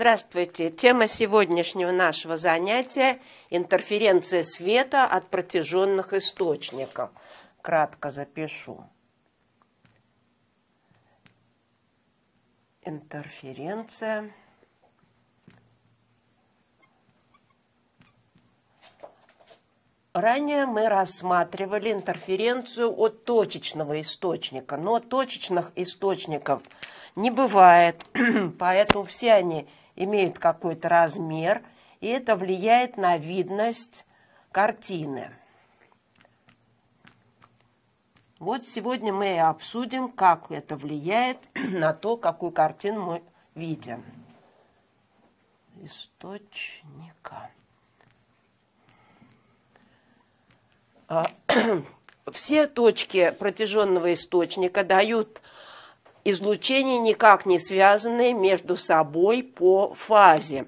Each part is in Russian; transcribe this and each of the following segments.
Здравствуйте. Тема сегодняшнего нашего занятия – интерференция света от протяженных источников. Кратко запишу. Интерференция Ранее мы рассматривали интерференцию от точечного источника, но точечных источников не бывает, поэтому все они – имеют какой-то размер, и это влияет на видность картины. Вот сегодня мы и обсудим, как это влияет на то, какую картину мы видим. Источника. А, все точки протяженного источника дают излучения, никак не связанные между собой по фазе.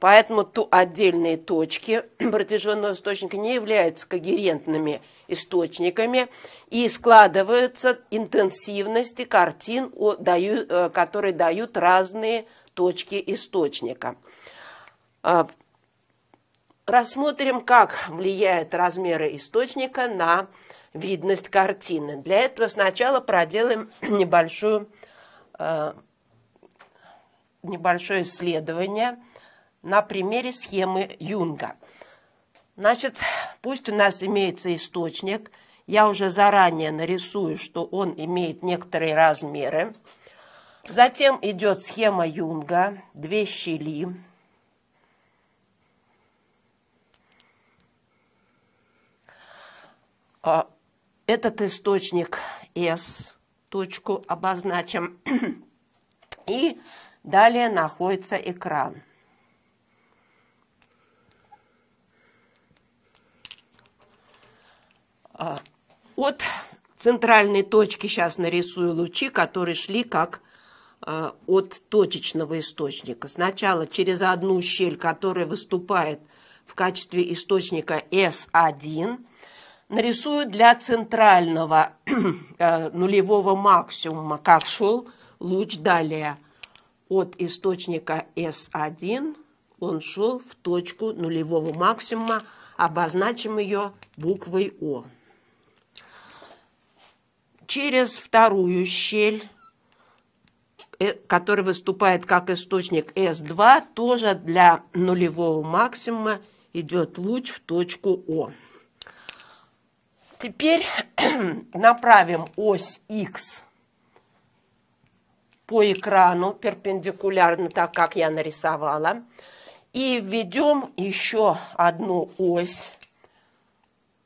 Поэтому ту отдельные точки протяженного источника не являются когерентными источниками и складываются интенсивности картин, э, которые дают разные точки источника. А, рассмотрим, как влияют размеры источника на видность картины. Для этого сначала проделаем небольшую, э, небольшое исследование на примере схемы Юнга. Значит, пусть у нас имеется источник, я уже заранее нарисую, что он имеет некоторые размеры. Затем идет схема Юнга, две щели. А, этот источник S, точку обозначим, и далее находится экран. А, от центральной точки сейчас нарисую лучи, которые шли как а, от точечного источника. Сначала через одну щель, которая выступает в качестве источника S1, нарисую для центрального э, нулевого максимума, как шел луч далее. От источника S1 он шел в точку нулевого максимума, обозначим ее буквой О. Через вторую щель, э, которая выступает как источник S2, тоже для нулевого максимума идет луч в точку О. Теперь направим ось x по экрану перпендикулярно, так как я нарисовала. И введем еще одну ось,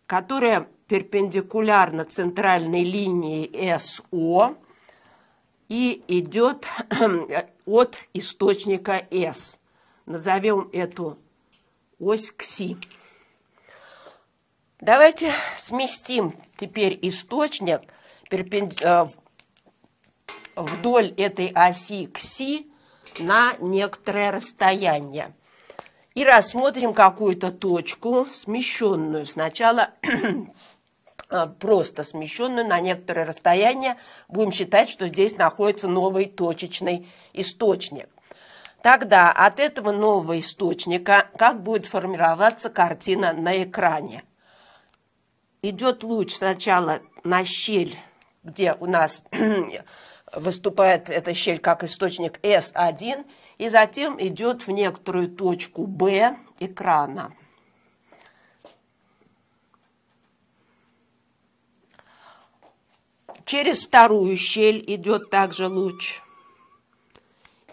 которая перпендикулярна центральной линии СО и идет от источника С. Назовем эту ось КСИ. Давайте сместим теперь источник э, вдоль этой оси к си на некоторое расстояние. И рассмотрим какую-то точку, смещенную сначала, э, просто смещенную на некоторое расстояние. Будем считать, что здесь находится новый точечный источник. Тогда от этого нового источника как будет формироваться картина на экране? идет луч сначала на щель, где у нас выступает эта щель как источник S1, и затем идет в некоторую точку B экрана. Через вторую щель идет также луч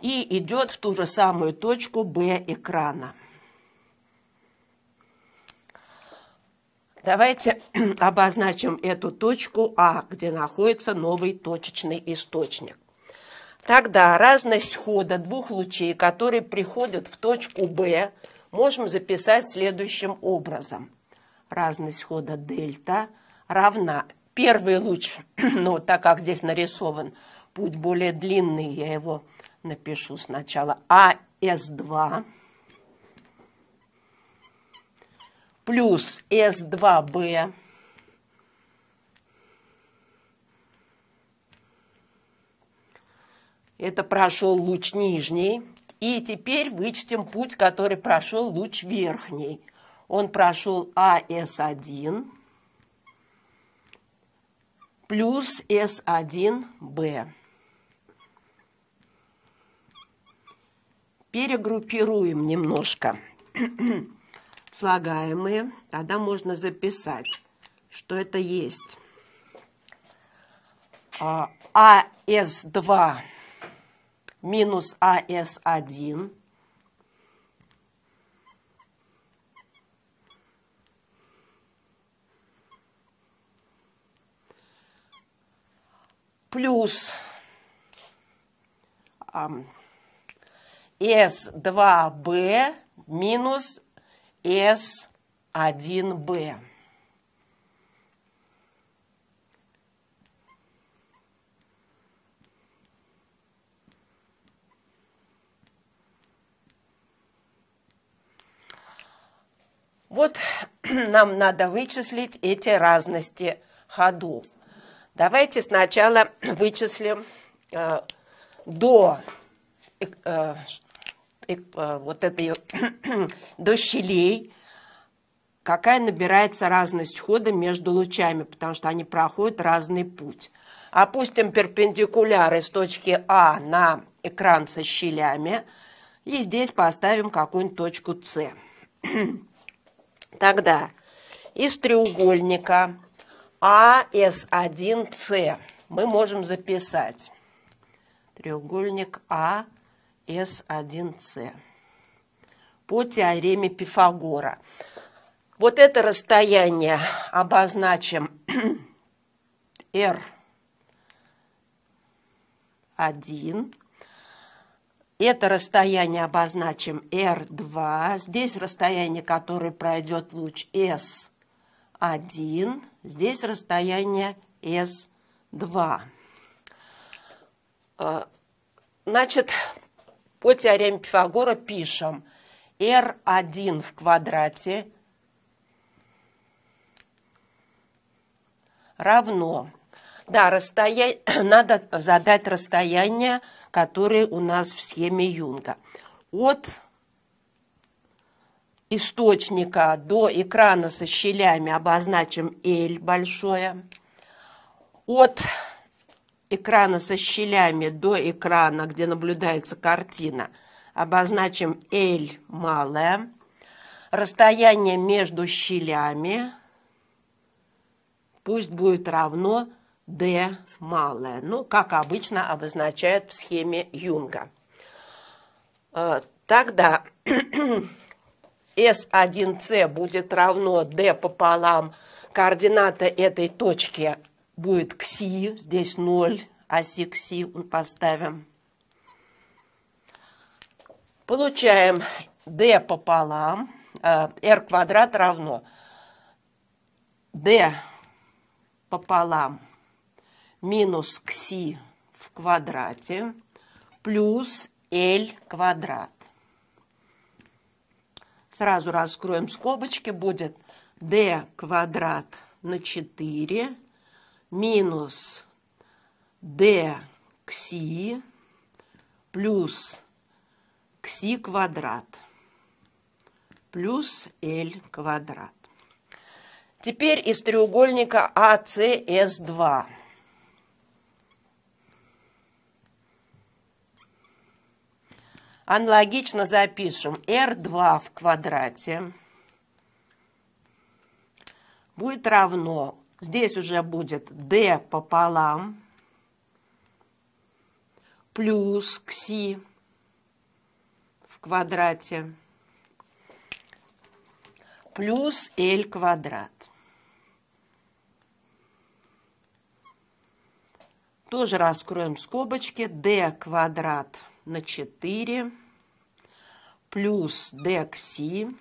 и идет в ту же самую точку B экрана. Давайте обозначим эту точку А, где находится новый точечный источник. Тогда разность хода двух лучей, которые приходят в точку Б, можем записать следующим образом. Разность хода дельта равна. Первый луч, но ну, так как здесь нарисован путь более длинный, я его напишу сначала. АС2 плюс s 2 b это прошел луч нижний. И теперь вычтем путь, который прошел луч верхний. Он прошел as 1 плюс s 1 b Перегруппируем немножко. слагаемые, тогда можно записать, что это есть. АС2 а минус АС1 плюс С2Б минус s 1 b Вот нам надо вычислить эти разности ходов. Давайте сначала вычислим э, до э, Э, вот этой до щелей, какая набирается разность хода между лучами, потому что они проходят разный путь. Опустим перпендикуляры с точки А на экран со щелями и здесь поставим какую-нибудь точку С. Тогда из треугольника АС1С мы можем записать треугольник А с1С по теореме Пифагора. Вот это расстояние обозначим R1. Это расстояние обозначим R2. Здесь расстояние, которое пройдет луч S1. Здесь расстояние S2. Э, значит, по теореме Пифагора пишем R1 в квадрате равно. Да, расстояние, надо задать расстояние, которое у нас в схеме Юнга. От источника до экрана со щелями обозначим L большое. От экрана со щелями до экрана, где наблюдается картина, обозначим L малое, расстояние между щелями пусть будет равно D малое, ну, как обычно обозначают в схеме Юнга. Э, тогда S1C будет равно D пополам координата этой точки – будет кси, здесь 0, оси а кси поставим. Получаем d пополам, э, r квадрат равно d пополам минус кси в квадрате плюс L квадрат. Сразу раскроем скобочки, будет d квадрат на 4 минус d кси плюс кси квадрат плюс L квадрат. Теперь из треугольника АСС2. Аналогично запишем R2 в квадрате будет равно Здесь уже будет d пополам плюс кси в квадрате плюс L квадрат. Тоже раскроем скобочки. d квадрат на 4 плюс d кси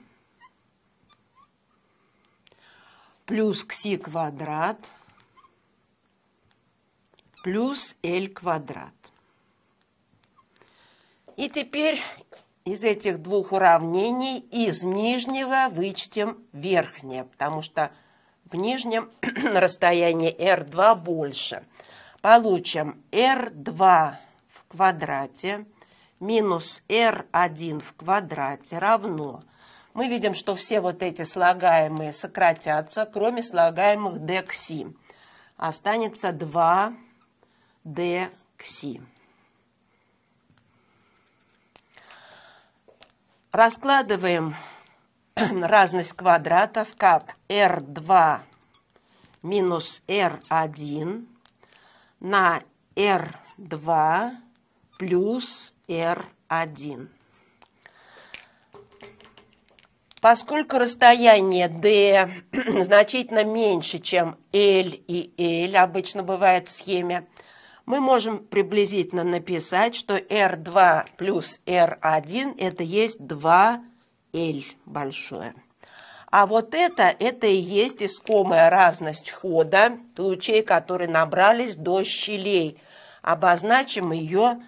плюс кси квадрат плюс L квадрат. И теперь из этих двух уравнений из нижнего вычтем верхнее, потому что в нижнем расстояние R2 больше. Получим R2 в квадрате минус R1 в квадрате равно мы видим, что все вот эти слагаемые сократятся, кроме слагаемых d Останется 2d Раскладываем разность квадратов как r2 минус r1 на r2 плюс r1. Поскольку расстояние D значительно меньше, чем L и L обычно бывает в схеме, мы можем приблизительно написать, что R2 плюс R1 – это есть 2L большое. А вот это, это и есть искомая разность хода лучей, которые набрались до щелей. Обозначим ее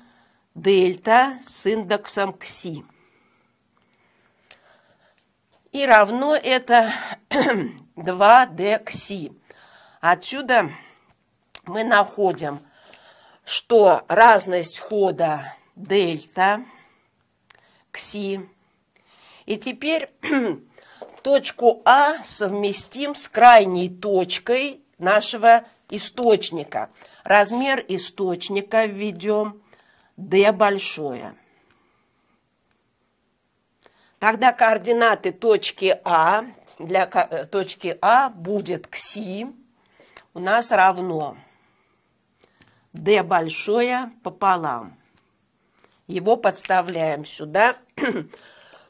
дельта с индексом кси и равно это 2d к си. Отсюда мы находим, что разность хода дельта к си. И теперь точку А совместим с крайней точкой нашего источника. Размер источника введем d большое. Тогда координаты точки А для э, точки А будет кси у нас равно d большое пополам. Его подставляем сюда.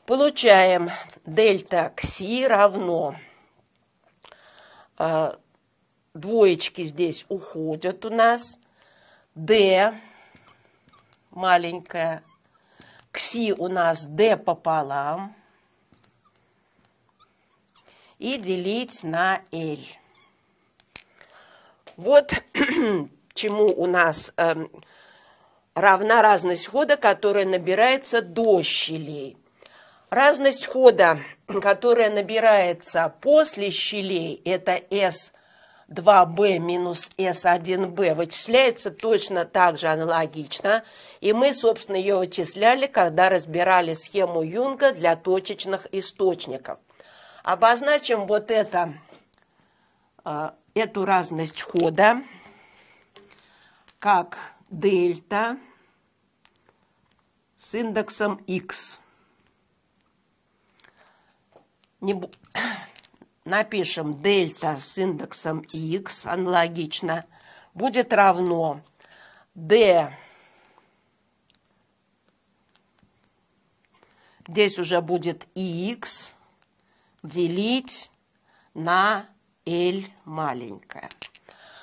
Получаем дельта кси равно э, двоечки здесь уходят у нас. D маленькая Кси у нас d пополам. И делить на L. Вот чему у нас э, эм, равна разность хода, которая набирается до щелей. Разность хода, которая набирается после щелей, это S – 2b минус s1b вычисляется точно так же аналогично, и мы, собственно, ее вычисляли, когда разбирали схему Юнга для точечных источников. Обозначим вот это, а, эту разность хода как дельта с индексом x. Не напишем дельта с индексом x, аналогично, будет равно d, здесь уже будет x, делить на L маленькое.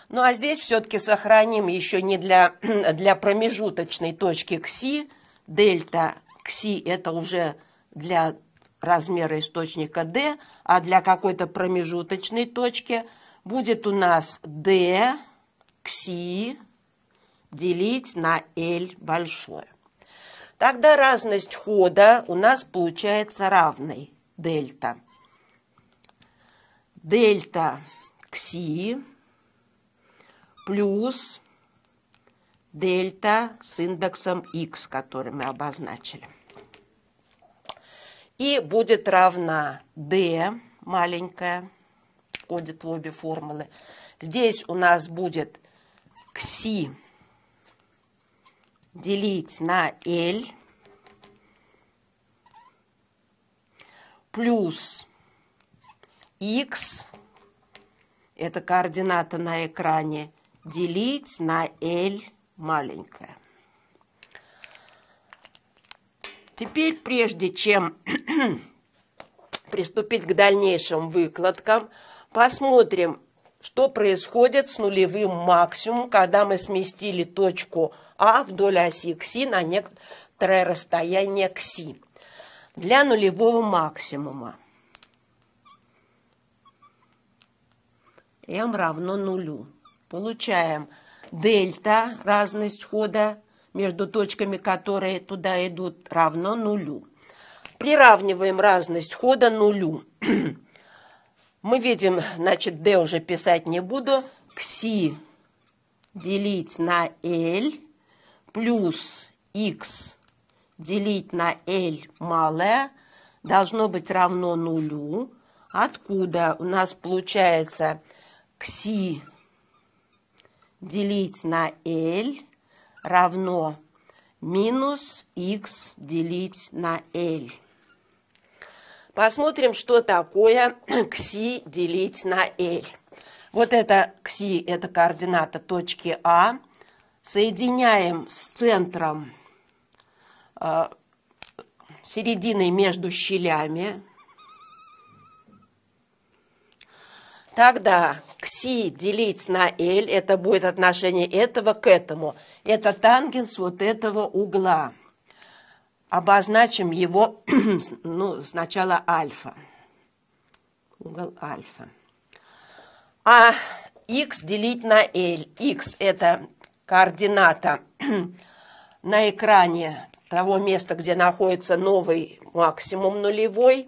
Ну а здесь все-таки сохраним еще не для, для промежуточной точки кси, дельта кси это уже для размера источника D, а для какой-то промежуточной точки будет у нас D кси делить на L большое. Тогда разность хода у нас получается равной дельта. Дельта кси плюс дельта с индексом x, который мы обозначили и будет равна d, маленькая, входит в обе формулы. Здесь у нас будет кси делить на L плюс x, это координата на экране, делить на L маленькая. Теперь, прежде чем приступить к дальнейшим выкладкам, посмотрим, что происходит с нулевым максимумом, когда мы сместили точку А вдоль оси кси на некоторое расстояние кси для нулевого максимума. m равно нулю. Получаем дельта, разность хода между точками, которые туда идут, равно нулю. Приравниваем разность хода нулю. Мы видим, значит, d уже писать не буду, кси делить на L плюс x делить на L малое должно быть равно нулю. Откуда у нас получается кси делить на L равно минус x делить на L. Посмотрим, что такое кси делить на L. Вот это кси, это координата точки А. Соединяем с центром э, серединой между щелями. Тогда Кси делить на L, это будет отношение этого к этому. Это тангенс вот этого угла. Обозначим его, ну, сначала альфа. Угол альфа. А х делить на L. х это координата на экране того места, где находится новый максимум нулевой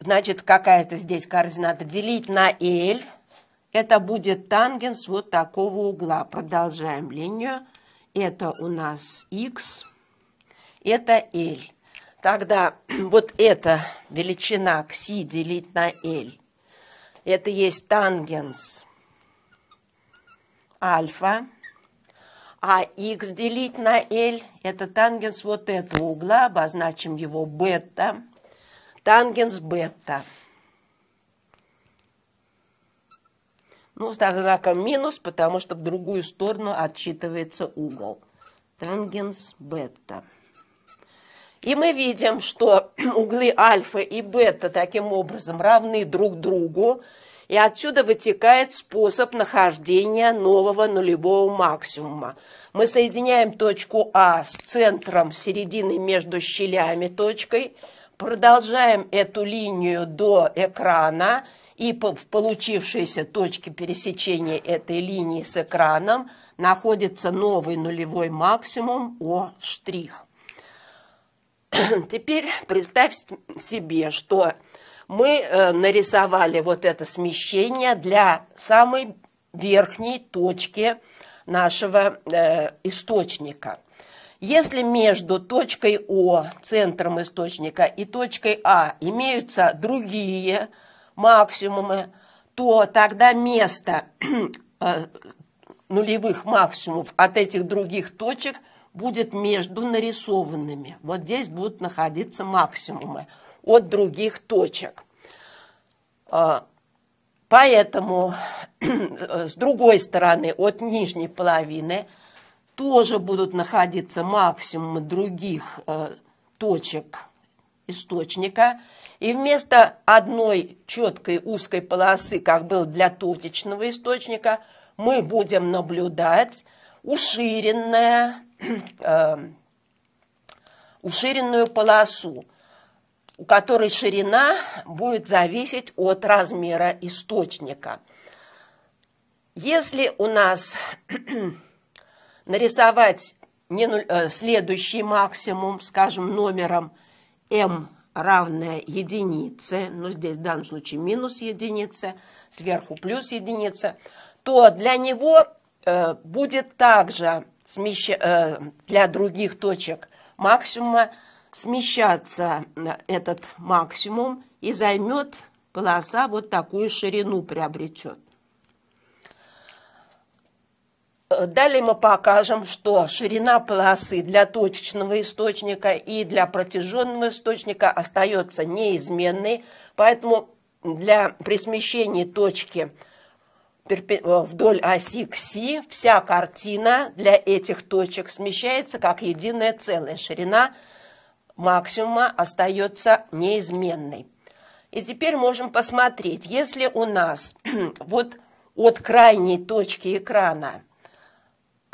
значит, какая-то здесь координата, делить на L. Это будет тангенс вот такого угла. Продолжаем линию. Это у нас x, это L. Тогда вот эта величина кси делить на L. Это есть тангенс альфа. А x делить на L – это тангенс вот этого угла, обозначим его бета тангенс бета. Ну, с знаком минус, потому что в другую сторону отсчитывается угол. Тангенс бета. И мы видим, что углы альфа и бета таким образом равны друг другу. И отсюда вытекает способ нахождения нового нулевого максимума. Мы соединяем точку А с центром середины между щелями точкой – Продолжаем эту линию до экрана и в получившейся точке пересечения этой линии с экраном находится новый нулевой максимум О'. штрих. Теперь представь себе, что мы э, нарисовали вот это смещение для самой верхней точки нашего э, источника – если между точкой О, центром источника, и точкой А имеются другие максимумы, то тогда место э, нулевых максимумов от этих других точек будет между нарисованными. Вот здесь будут находиться максимумы от других точек. Э, поэтому э, с другой стороны, от нижней половины – тоже будут находиться максимум других э, точек источника. И вместо одной четкой узкой полосы, как был для точечного источника, мы будем наблюдать уширенное, э, уширенную полосу, у которой ширина будет зависеть от размера источника. Если у нас нарисовать не нуль, э, следующий максимум, скажем, номером m равное единице, но ну, здесь в данном случае минус единица, сверху плюс единица, то для него э, будет также смещ... э, для других точек максимума смещаться этот максимум и займет полоса вот такую ширину приобретет. Э, Далее мы покажем, что ширина полосы для точечного источника и для протяженного источника остается неизменной, поэтому для, при смещении точки э, вдоль оси к си вся картина для этих точек смещается как единое целое. Ширина максимума остается неизменной. И теперь можем посмотреть, если у нас вот от крайней точки экрана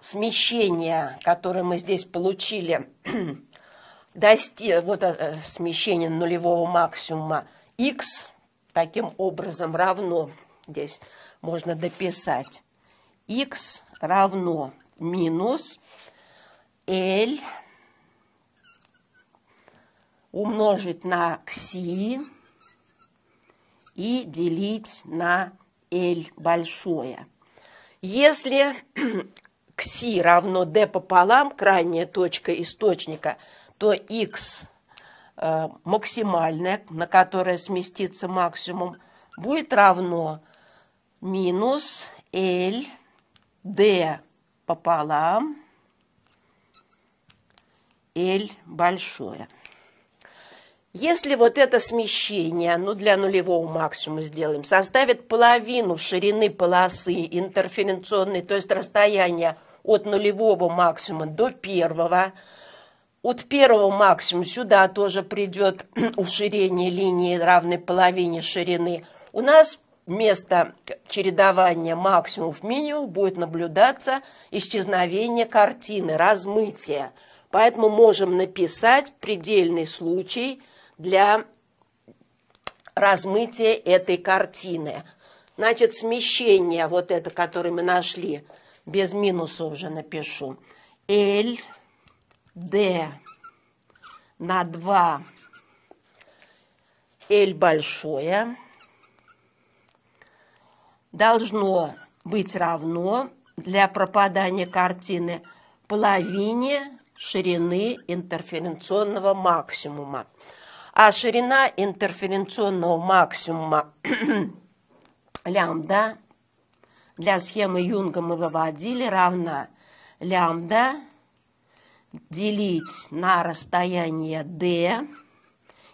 смещение, которое мы здесь получили, дости, вот э, э, смещение нулевого максимума x, таким образом равно, здесь можно дописать, x равно минус L умножить на кси и делить на L большое. Если кси равно d пополам, крайняя точка источника, то x э, максимальная, на которое сместится максимум, будет равно минус L d пополам L большое. Если вот это смещение, ну для нулевого максимума сделаем, составит половину ширины полосы интерференционной, то есть расстояние от нулевого максимума до первого. От первого максимума сюда тоже придет уширение линии равной половине ширины. У нас вместо чередования максимумов минимум будет наблюдаться исчезновение картины, размытие. Поэтому можем написать предельный случай для размытия этой картины. Значит, смещение вот это, которое мы нашли – без минуса уже напишу. L, D на 2 L большое должно быть равно для пропадания картины половине ширины интерференционного максимума. А ширина интерференционного максимума лямбда для схемы Юнга мы выводили, равна лямбда делить на расстояние d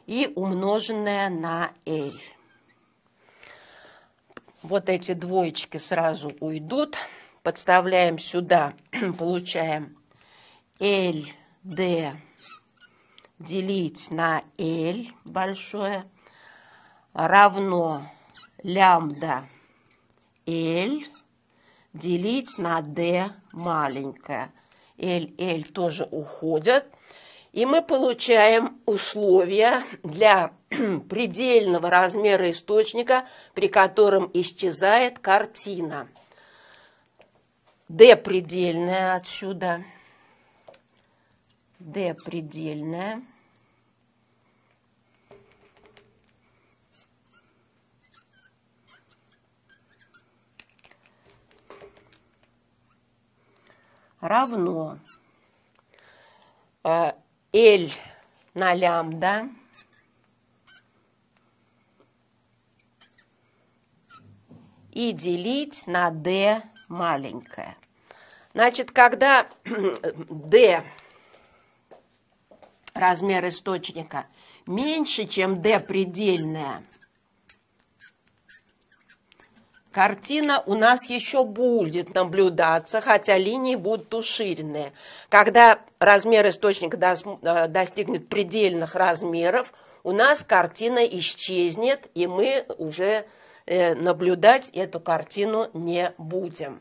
и умноженное на L. Вот эти двоечки сразу уйдут. Подставляем сюда, получаем l d делить на L большое равно лямбда L делить на D маленькое. L, L тоже уходят. И мы получаем условия для предельного размера источника, при котором исчезает картина. D предельная отсюда. D предельная. равно L э, на лямбда и делить на D маленькое. Значит, когда D размер источника меньше, чем D предельное – Картина у нас еще будет наблюдаться, хотя линии будут уширенные. Когда размер источника э, достигнет предельных размеров, у нас картина исчезнет, и мы уже э, наблюдать эту картину не будем.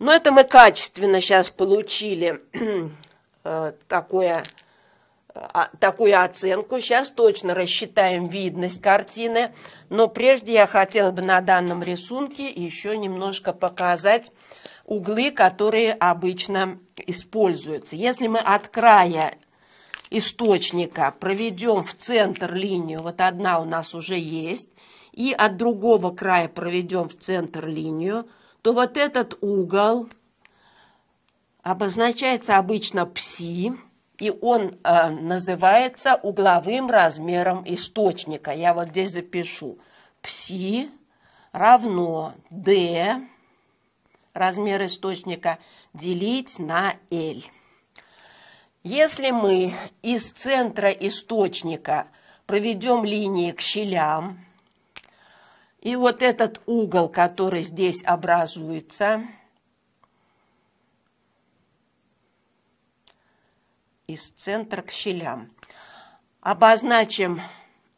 Но ну, это мы качественно сейчас получили э, такое а, такую оценку. Сейчас точно рассчитаем видность картины, но прежде я хотела бы на данном рисунке еще немножко показать углы, которые обычно используются. Если мы от края источника проведем в центр линию, вот одна у нас уже есть, и от другого края проведем в центр линию, то вот этот угол обозначается обычно пси, и он э, называется угловым размером источника. Я вот здесь запишу. Пси равно d размер источника делить на L. Если мы из центра источника проведем линии к щелям, и вот этот угол, который здесь образуется – из центра к щелям. Обозначим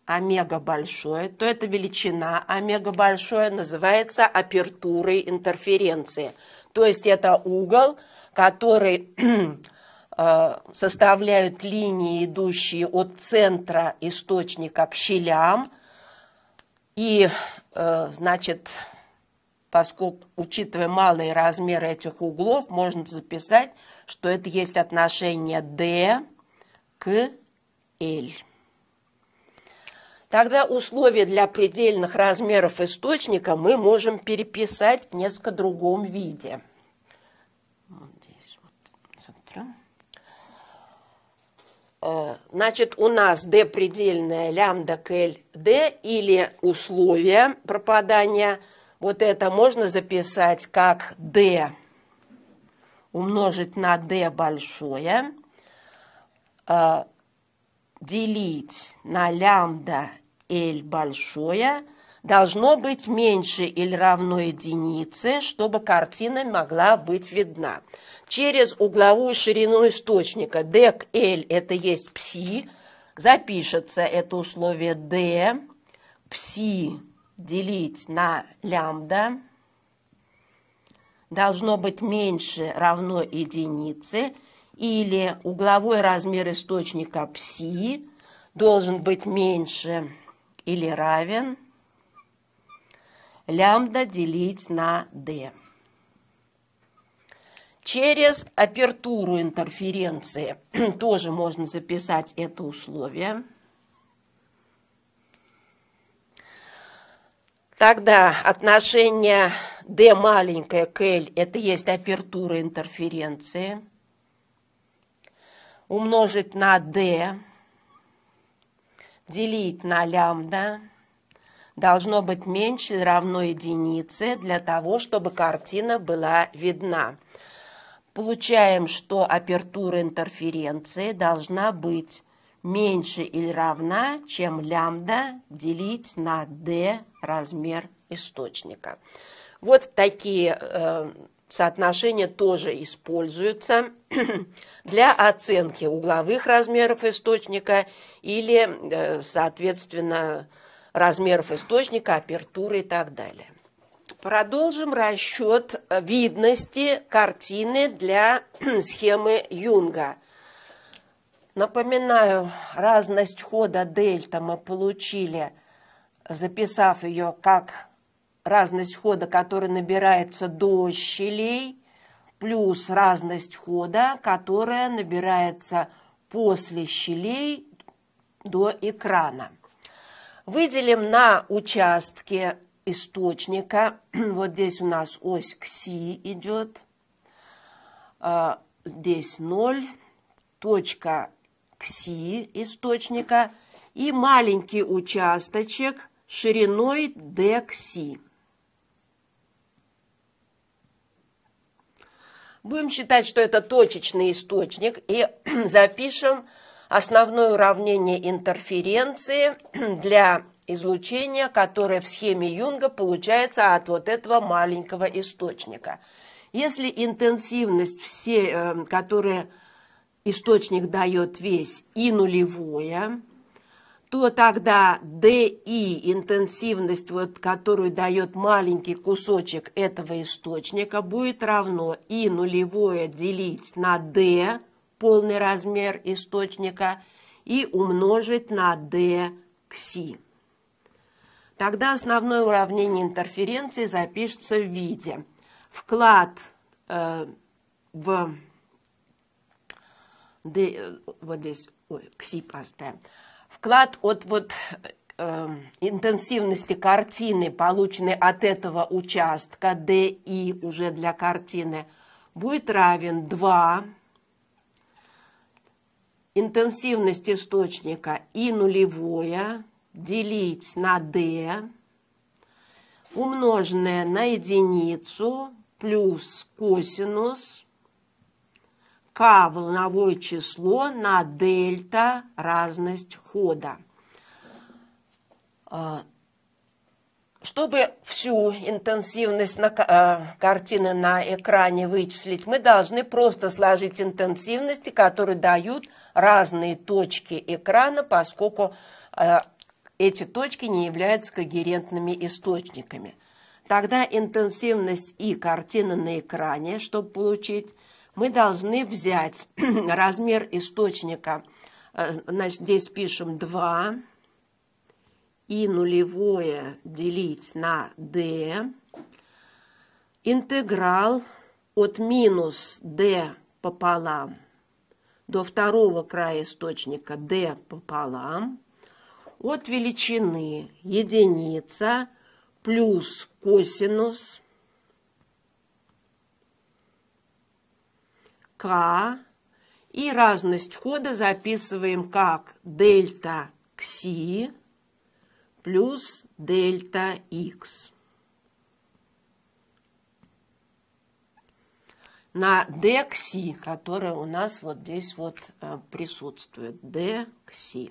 омега большое, то это величина омега большое, называется апертурой интерференции. То есть это угол, который э, составляют линии, идущие от центра источника к щелям. И, э, значит, поскольку, учитывая малые размеры этих углов, можно записать, что это есть отношение D к L. Тогда условия для предельных размеров источника мы можем переписать в несколько другом виде. Вот здесь вот центром. Э, значит, у нас d предельная лямбда к L d или условие пропадания. Вот это можно записать как d умножить на d большое, э, делить на лямбда L большое должно быть меньше или равно единице, чтобы картина могла быть видна. Через угловую ширину источника D к L – это есть пси, запишется это условие D, пси делить на лямбда – должно быть меньше равно единице, или угловой размер источника пси должен быть меньше или равен лямбда делить на d. Через апертуру интерференции тоже можно записать это условие. Тогда отношение D маленькое к L – это есть апертура интерференции. Умножить на D, делить на лямбда должно быть меньше равно единице для того, чтобы картина была видна. Получаем, что апертура интерференции должна быть меньше или равна, чем лямбда делить на d размер источника. Вот такие э, соотношения тоже используются для оценки угловых размеров источника или, э, соответственно, размеров источника, апертуры и так далее. Продолжим расчет видности картины для схемы Юнга – Напоминаю, разность хода дельта мы получили, записав ее как разность хода, которая набирается до щелей, плюс разность хода, которая набирается после щелей до экрана. Выделим на участке источника, вот здесь у нас ось кси идет, а, здесь 0, точка кси источника и маленький участочек шириной d кси. Будем считать, что это точечный источник и запишем основное уравнение интерференции для излучения, которое в схеме Юнга получается от вот этого маленького источника. Если интенсивность все, э, которые источник дает весь и нулевое, то тогда DI, интенсивность, вот, которую дает маленький кусочек этого источника, будет равно и нулевое делить на D, полный размер источника, и умножить на D к Си. Тогда основное уравнение интерференции запишется в виде вклад э, в Д, э, вот здесь ой, ксип оставим. Вклад от вот э, интенсивности картины, полученной от этого участка, DI уже для картины, будет равен 2 интенсивность источника и нулевое делить на d, умноженное на единицу плюс косинус к – волновое число на дельта разность хода. А, чтобы всю интенсивность на, э, картины на экране вычислить, мы должны просто сложить интенсивности, которые дают разные точки экрана, поскольку э, эти точки не являются когерентными источниками. Тогда интенсивность и картины на экране, чтобы получить мы должны взять размер источника, э, значит, здесь пишем 2, и нулевое делить на d, интеграл от минус d пополам до второго края источника d пополам от величины единица плюс косинус К. И разность хода записываем как дельта кси плюс дельта х. На декси, которая у нас вот здесь вот э, присутствует. Декси.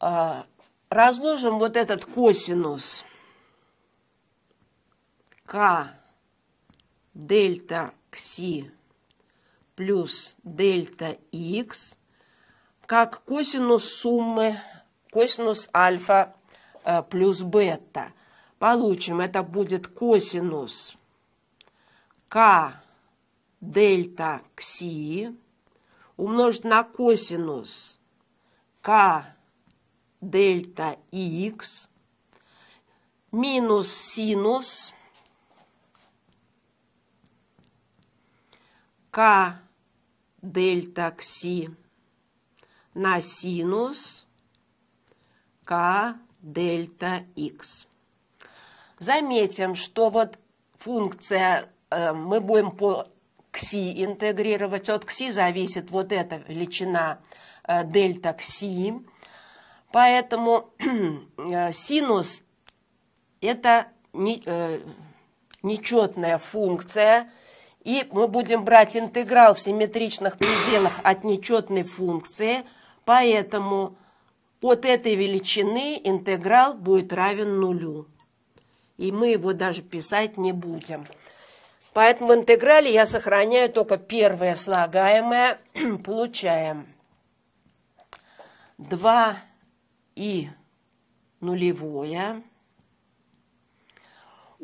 А, разложим вот этот косинус К дельта кси плюс дельта х как косинус суммы, косинус альфа э, плюс бета. Получим, это будет косинус к дельта кси умножить на косинус к дельта х минус синус К дельта кси на синус К дельта х. Заметим, что вот функция э, мы будем по кси интегрировать. От кси зависит вот эта величина э, дельта кси. Поэтому э, синус – это не, э, нечетная функция – и мы будем брать интеграл в симметричных пределах от нечетной функции. Поэтому от этой величины интеграл будет равен нулю. И мы его даже писать не будем. Поэтому в интеграле я сохраняю только первое слагаемое. Получаем 2 и нулевое.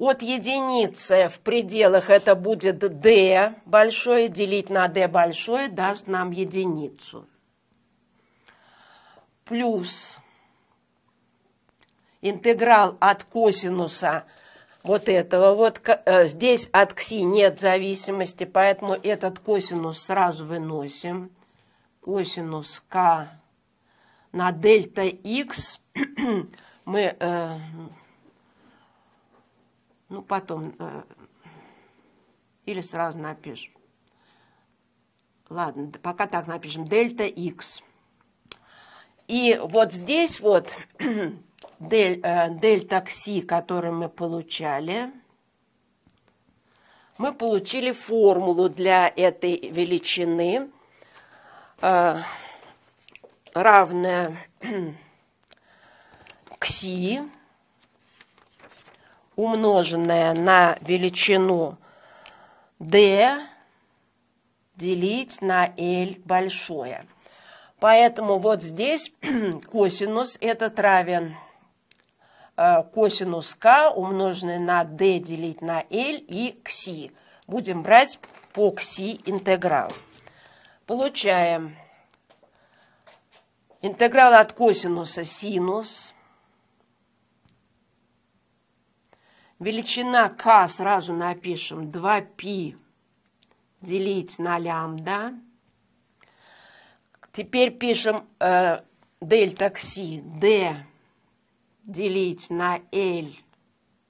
От единицы в пределах это будет d большое делить на d большое даст нам единицу. Плюс интеграл от косинуса вот этого. Вот э, здесь от кси нет зависимости, поэтому этот косинус сразу выносим. Косинус k на дельта x мы э, ну, потом. Э, или сразу напишем. Ладно, пока так напишем. Дельта Х. И вот здесь вот дель, э, дельта кси, который мы получали, мы получили формулу для этой величины, э, равная кси, умноженное на величину d делить на L большое. Поэтому вот здесь косинус этот равен э, косинус k умноженный на d делить на L и кси. Будем брать по кси интеграл. Получаем интеграл от косинуса синус – Величина k сразу напишем 2π делить на лямбда. Теперь пишем э, дельта кси. d делить на L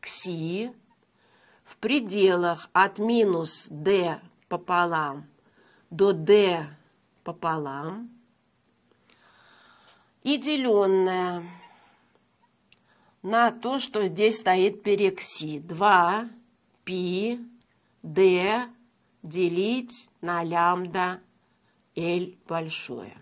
кси в пределах от минус d пополам до d пополам и деленное на то, что здесь стоит перекси. 2 пи d делить на лямбда L большое.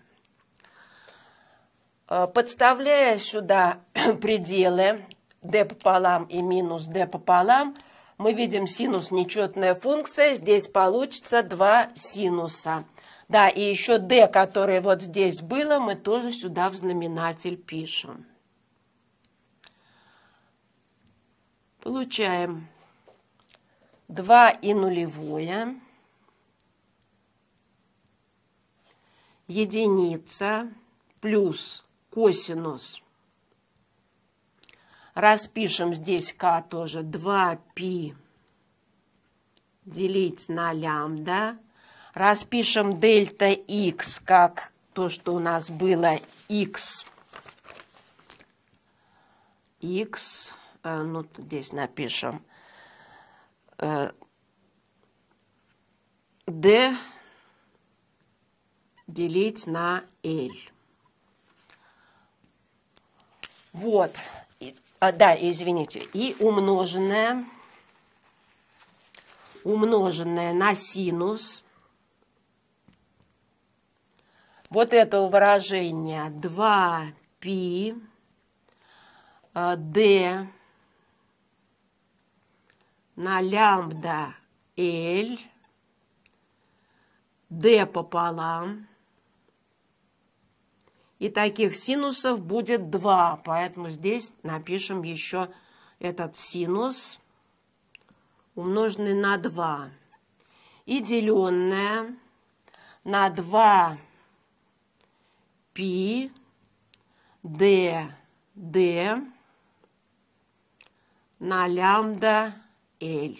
Э, подставляя сюда пределы d пополам и минус d пополам, мы видим синус нечетная функция. Здесь получится два синуса. Да, и еще d, которое вот здесь было, мы тоже сюда в знаменатель пишем. Получаем 2 и нулевое, единица плюс косинус. Распишем здесь к тоже 2π делить на лямбда. Распишем дельта х как то, что у нас было x. x Э, ну, здесь напишем, D э, делить на L. Вот, и, а, да, извините, и умноженное, умноженное на синус вот этого выражения 2π d на лямбда L, D пополам. И таких синусов будет два, поэтому здесь напишем еще этот синус, умноженный на 2, и деленное на 2 пи д д на лямбда Эль.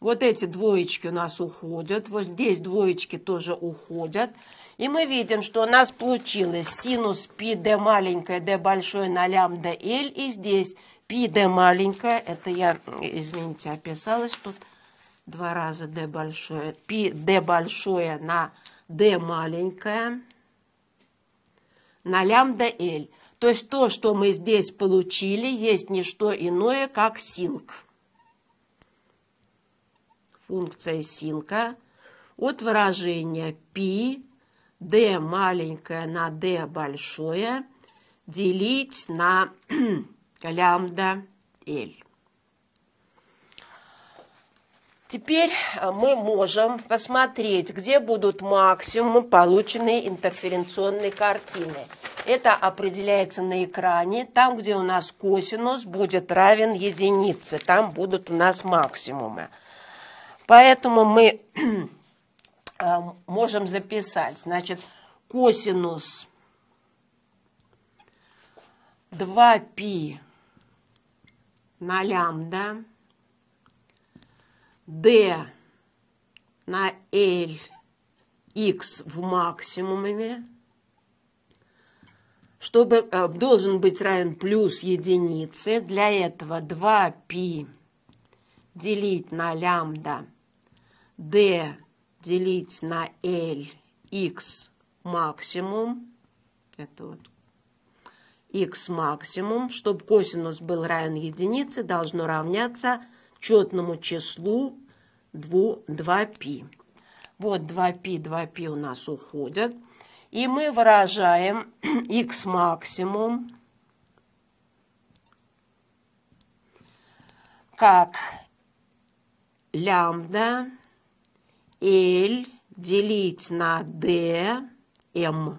Вот эти двоечки у нас уходят, вот здесь двоечки тоже уходят. И мы видим, что у нас получилось синус π d маленькая d большое на лямбда L. И здесь π d маленькая это я, извините, описалась тут два раза d большое, π d большое на d маленькая на лямбда L. То есть то, что мы здесь получили, есть не что иное, как синк функция синка от выражения π d маленькое на d большое делить на лямбда L. Теперь э, мы можем посмотреть, где будут максимумы полученные интерференционной картины. Это определяется на экране. Там, где у нас косинус будет равен единице, там будут у нас максимумы. Поэтому мы э, можем записать, значит, косинус 2π на лямбда, d на L, x в максимуме, чтобы э, должен быть равен плюс единице. Для этого 2π делить на лямбда – d делить на L x максимум, это вот x максимум, чтобы косинус был равен единице, должно равняться четному числу 2, 2π. Вот 2π, 2π у нас уходят. И мы выражаем x максимум как лямбда L делить на DM.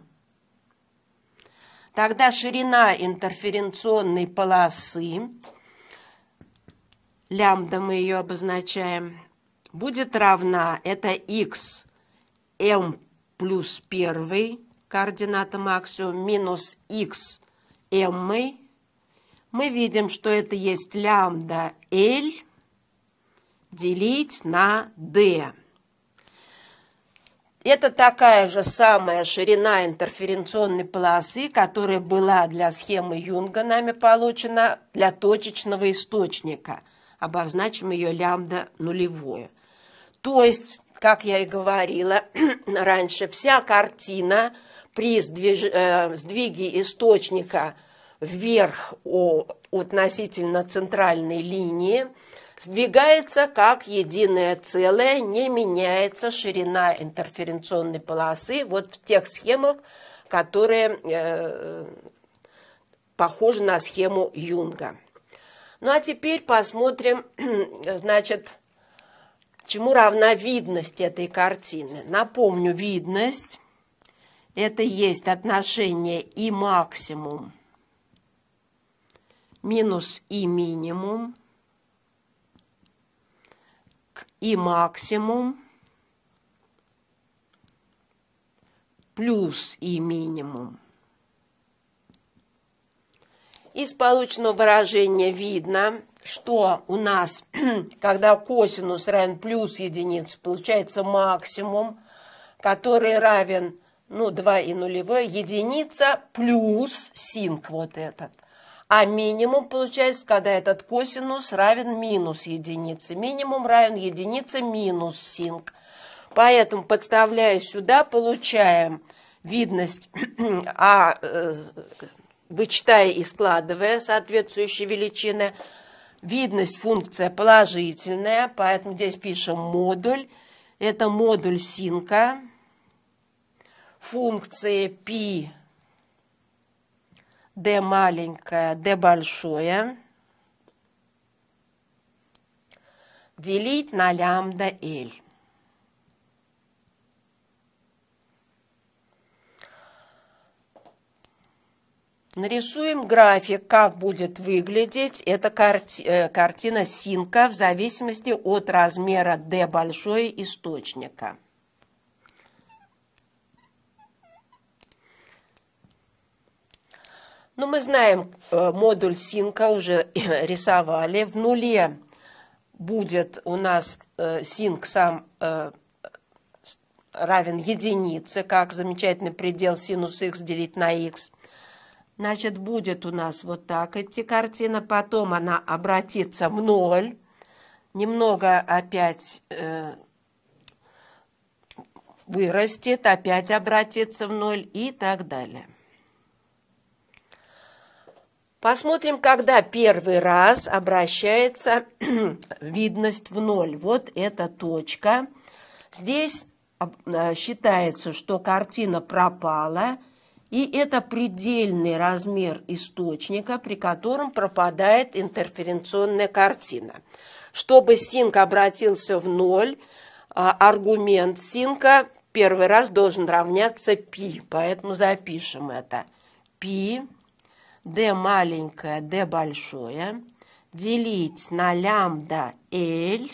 Тогда ширина интерференционной полосы, лямбда мы ее обозначаем, будет равна, это x, m плюс первый координата максимум минус x, m. Мы видим, что это есть лямбда L делить на d. Это такая же самая ширина интерференционной полосы, которая была для схемы Юнга нами получена для точечного источника. Обозначим ее лямбда нулевое. То есть, как я и говорила раньше, вся картина при сдвиж... Э, сдвиге источника вверх о... относительно центральной линии – сдвигается как единое целое, не меняется ширина интерференционной полосы вот в тех схемах, которые э, похожи на схему Юнга. Ну а теперь посмотрим, значит, чему равна видность этой картины. Напомню, видность – это есть отношение и максимум минус и минимум и максимум плюс и минимум. Из полученного выражения видно, что у нас, когда косинус равен плюс единице, получается максимум, который равен ну, 2 и нулевое, единица плюс синк вот этот – а минимум получается, когда этот косинус равен минус единице. Минимум равен единице минус синк. Поэтому, подставляя сюда, получаем видность А, э, вычитая и складывая соответствующие величины. Видность функция положительная, поэтому здесь пишем модуль. Это модуль синка функции пи. D маленькое, D большое делить на лямбда L. Нарисуем график, как будет выглядеть эта карти э, картина синка в зависимости от размера D большой источника. Но ну, мы знаем, э, модуль синка уже рисовали. В нуле будет у нас э, синк сам э, равен единице, как замечательный предел синус х делить на х. Значит, будет у нас вот так идти картина, потом она обратится в ноль. Немного опять э, вырастет, опять обратится в ноль и так далее. Посмотрим, когда первый раз обращается видность в ноль. Вот эта точка. Здесь э, считается, что картина пропала, и это предельный размер источника, при котором пропадает интерференционная картина. Чтобы синк обратился в ноль, а, аргумент синка первый раз должен равняться π, поэтому запишем это. π d маленькое, d большое делить на лямбда L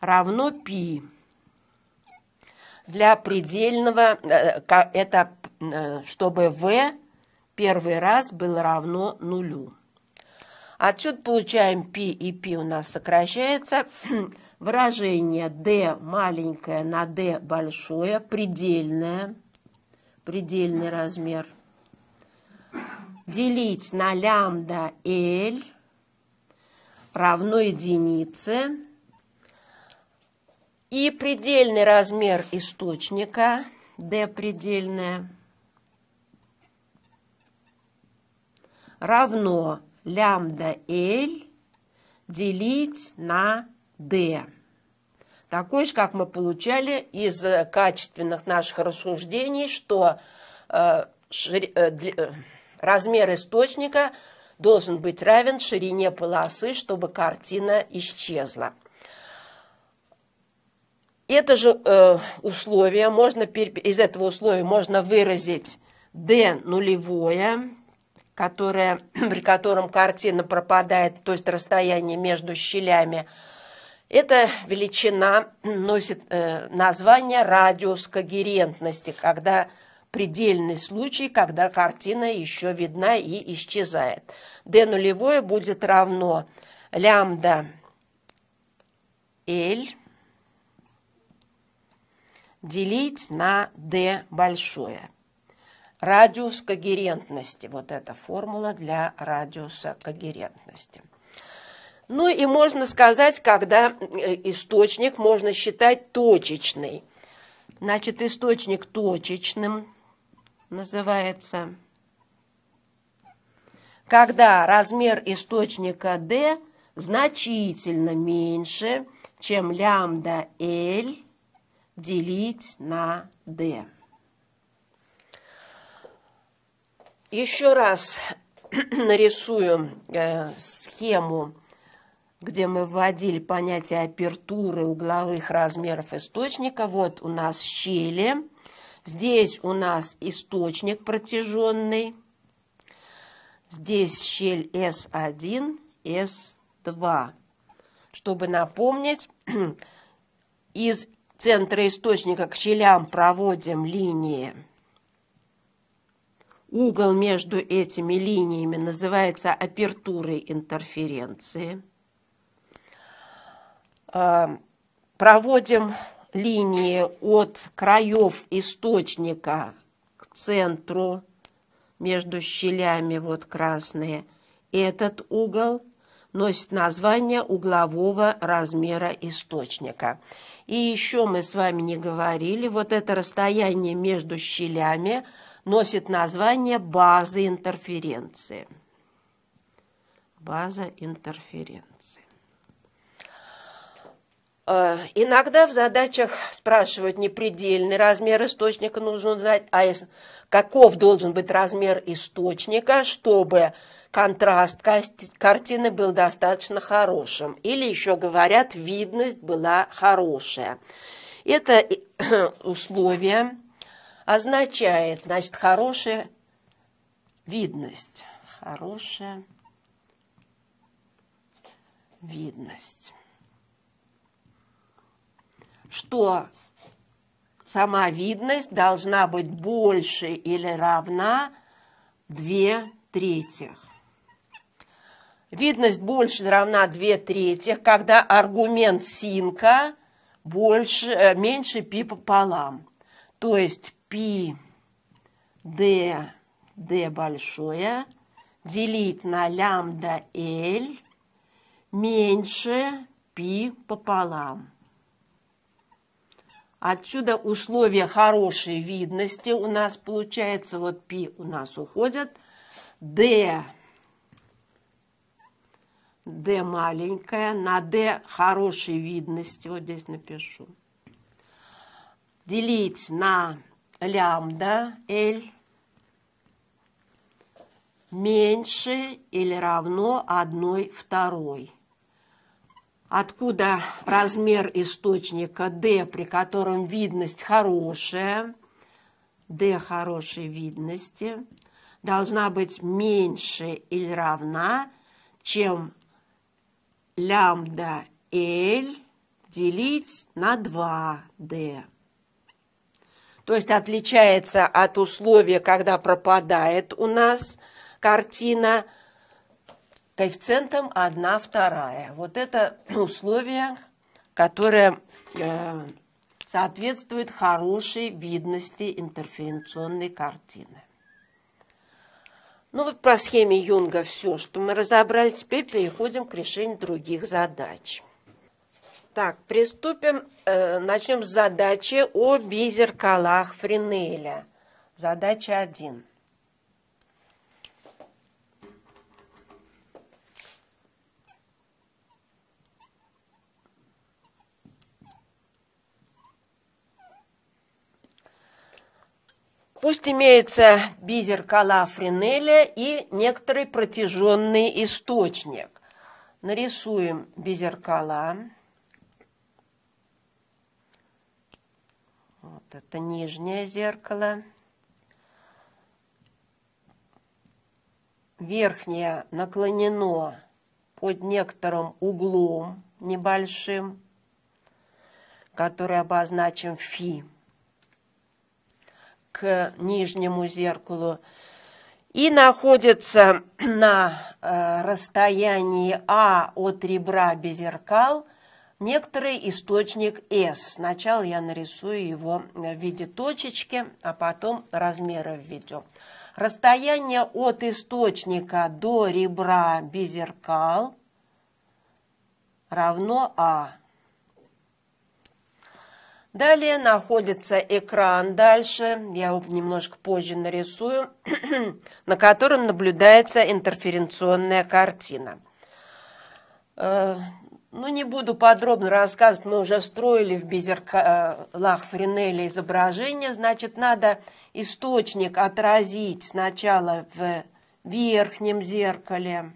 равно π. Для предельного, э, это э, чтобы v первый раз было равно нулю. Отсюда получаем π и π у нас сокращается. Выражение d маленькое на d большое, предельное, предельный размер – делить на лямбда L равно единице. И предельный размер источника, D предельное равно лямбда L делить на D. Такой же, как мы получали из качественных наших рассуждений, что э, шире, э, э Размер источника должен быть равен ширине полосы, чтобы картина исчезла. Это же э, условие, можно, из этого условия можно выразить D нулевое, которое, при котором картина пропадает, то есть расстояние между щелями. Эта величина носит э, название радиус когерентности, когда предельный случай, когда картина еще видна и исчезает. d нулевое будет равно лямбда L делить на d большое. Радиус когерентности. Вот эта формула для радиуса когерентности. Ну и можно сказать, когда э, источник можно считать точечный. Значит, источник точечным называется, когда размер источника D значительно меньше, чем лямбда L делить на D. Еще раз нарисую э, схему, где мы вводили понятие апертуры угловых размеров источника. Вот у нас щели Здесь у нас источник протяженный. Здесь щель S1, S2. Чтобы напомнить, из центра источника к щелям проводим линии. Угол между этими линиями называется апертурой интерференции. Эм, проводим линии от краев источника к центру, между щелями вот красные, этот угол носит название углового размера источника. И еще мы с вами не говорили, вот это расстояние между щелями носит название базы интерференции. База интерференции. Э, иногда в задачах спрашивают не предельный размер источника, нужно знать, а каков должен быть размер источника, чтобы контраст картины был достаточно хорошим. Или еще говорят, видность была хорошая. Это условие означает, значит, хорошая видность. Хорошая видность что сама видность должна быть больше или равна 2 третьих. Видность больше равна 2 третьих, когда аргумент синка больше, э, меньше пи пополам. То есть пи d, d большое делить на лямбда L меньше пи пополам. Отсюда условия хорошей видности у нас получается, вот пи у нас уходят, d, d маленькая, на d хорошей видности, вот здесь напишу, делить на лямбда L меньше или равно 1 второй откуда размер источника D, при котором видность хорошая, D хорошей видности, должна быть меньше или равна, чем лямбда L делить на 2D. То есть отличается от условия, когда пропадает у нас картина – коэффициентом 1 вторая. Вот это условие, которое э, соответствует хорошей видности интерференционной картины. Ну вот про схеме Юнга все, что мы разобрали, теперь переходим к решению других задач. Так, приступим, э, начнем с задачи о бизеркалах Френеля. Задача 1. Пусть имеется бизер френеля и некоторый протяженный источник. Нарисуем бизер Вот это нижнее зеркало. Верхнее наклонено под некоторым углом небольшим, который обозначим фи к нижнему зеркалу и находится на э, расстоянии А от ребра беззеркал некоторый источник S. Сначала я нарисую его э, в виде точечки, а потом размеры введу. Расстояние от источника до ребра беззеркал равно А. Далее находится экран дальше, я его немножко позже нарисую, на котором наблюдается интерференционная картина. Э, ну, не буду подробно рассказывать, мы уже строили в безеркалах э, Френеля изображение, значит, надо источник отразить сначала в верхнем зеркале.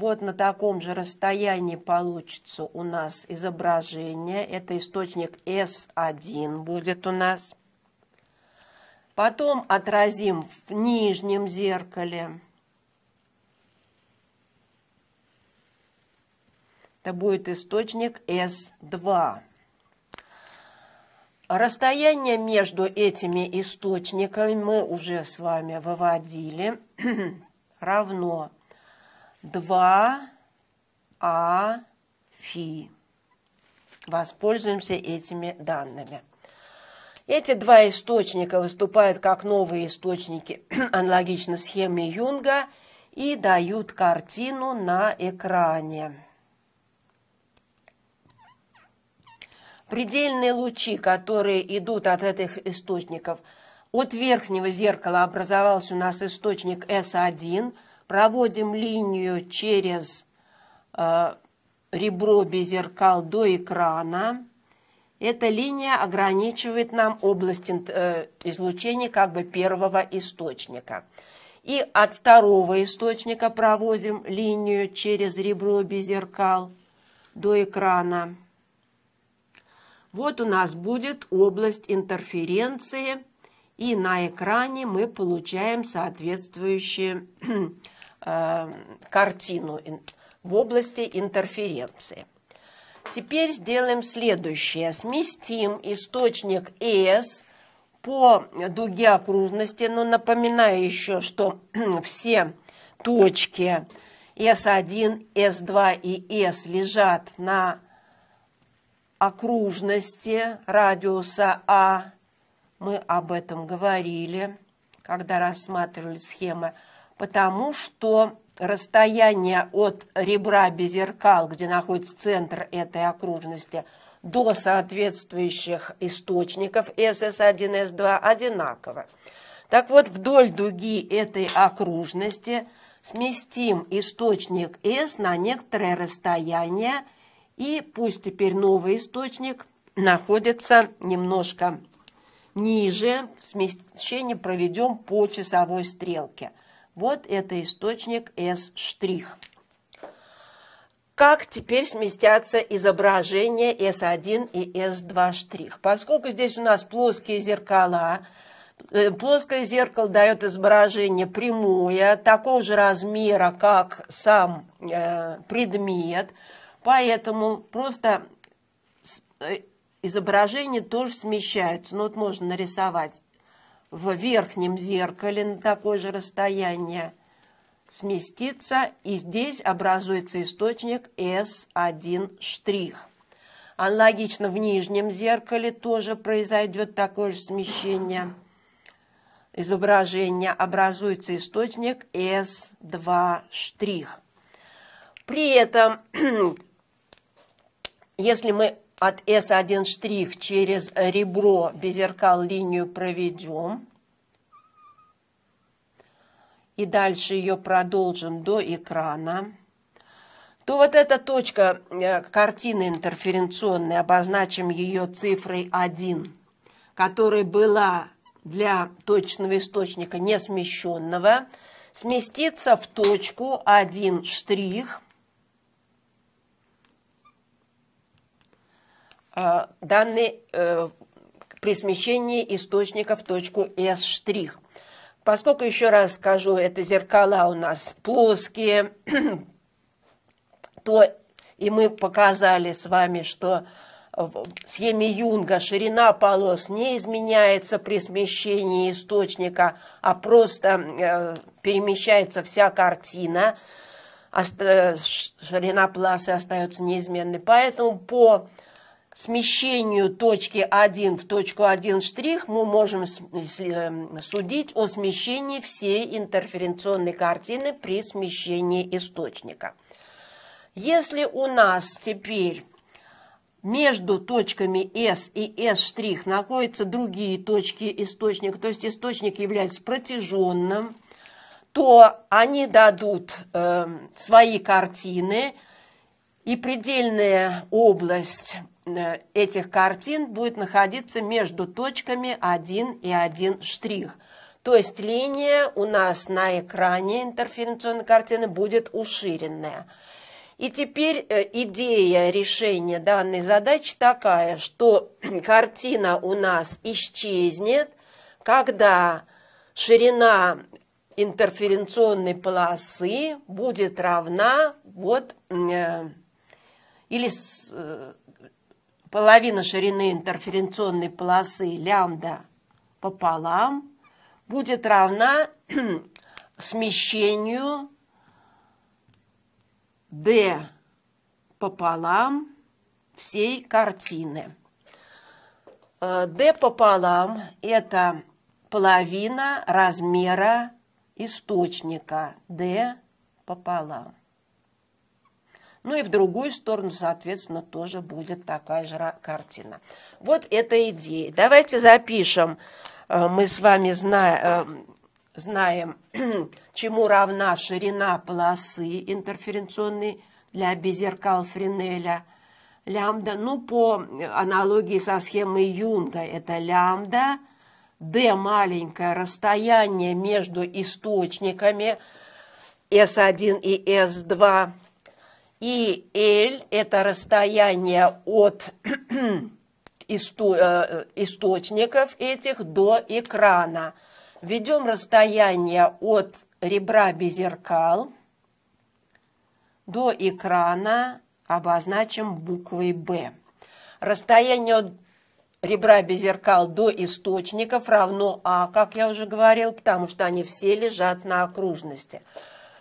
Вот на таком же расстоянии получится у нас изображение. Это источник S1 будет у нас. Потом отразим в нижнем зеркале. Это будет источник S2. Расстояние между этими источниками мы уже с вами выводили равно 2 а фи. Воспользуемся этими данными. Эти два источника выступают как новые источники аналогично схеме Юнга и дают картину на экране. Предельные лучи, которые идут от этих источников, от верхнего зеркала образовался у нас источник S1 – проводим линию через э, ребро без до экрана. Эта линия ограничивает нам область э, излучения как бы первого источника. И от второго источника проводим линию через ребро без до экрана. Вот у нас будет область интерференции, и на экране мы получаем соответствующие Э, картину в области интерференции. Теперь сделаем следующее. Сместим источник S по дуге окружности. Но напоминаю еще, что все точки S1, S2 и S лежат на окружности радиуса А. Мы об этом говорили, когда рассматривали схемы потому что расстояние от ребра безеркал, где находится центр этой окружности, до соответствующих источников СС1, s 2 одинаково. Так вот, вдоль дуги этой окружности сместим источник S на некоторое расстояние, и пусть теперь новый источник находится немножко ниже, смещение проведем по часовой стрелке. Вот это источник S'. Как теперь сместятся изображения S1 и S2 штрих? Поскольку здесь у нас плоские зеркала, э, плоское зеркало дает изображение прямое, такого же размера, как сам э, предмет, поэтому просто э, изображение тоже смещается. Ну вот можно нарисовать в верхнем зеркале на такое же расстояние сместится, и здесь образуется источник S1 штрих. Аналогично в нижнем зеркале тоже произойдет такое же смещение изображения, образуется источник S2 штрих. При этом, если мы от S1' штрих через ребро беззеркал линию проведем. И дальше ее продолжим до экрана то вот эта точка э, картины интерференционной, обозначим ее цифрой 1, которая была для точного источника не смещенного, сместится в точку 1 штрих – Э, данные э, при смещении источника в точку S'. Поскольку, еще раз скажу, это зеркала у нас плоские, то и мы показали с вами, что в схеме Юнга ширина полос не изменяется при смещении источника, а просто э, перемещается вся картина. Ширина полосы остается неизменной. Поэтому по смещению точки 1 в точку 1 штрих мы можем э, судить о смещении всей интерференционной картины при смещении источника. Если у нас теперь между точками S и S' находятся другие точки источника, то есть источник является протяженным, то они дадут э, свои картины, и предельная область Э, этих картин будет находиться между точками 1 и 1 штрих. То есть линия у нас на экране интерференционной картины будет уширенная. И теперь э, идея решения данной задачи такая, что картина у нас исчезнет, когда ширина интерференционной полосы будет равна вот э, или половина ширины интерференционной полосы лямбда пополам будет равна смещению d пополам всей картины. Э, d пополам – это половина размера источника d пополам. Ну и в другую сторону, соответственно, тоже будет такая же картина. Вот эта идея. Давайте запишем. Э, мы с вами зна э, знаем, чему равна ширина полосы интерференционной для беззеркал Френеля. Лямбда, ну, по аналогии со схемой Юнга, это лямбда, d маленькое расстояние между источниками S1 и S2, и l это расстояние от э, э, источников этих до экрана. Введем расстояние от ребра без зеркал до экрана, обозначим буквой b. Расстояние от ребра без зеркал до источников равно А, как я уже говорил, потому что они все лежат на окружности.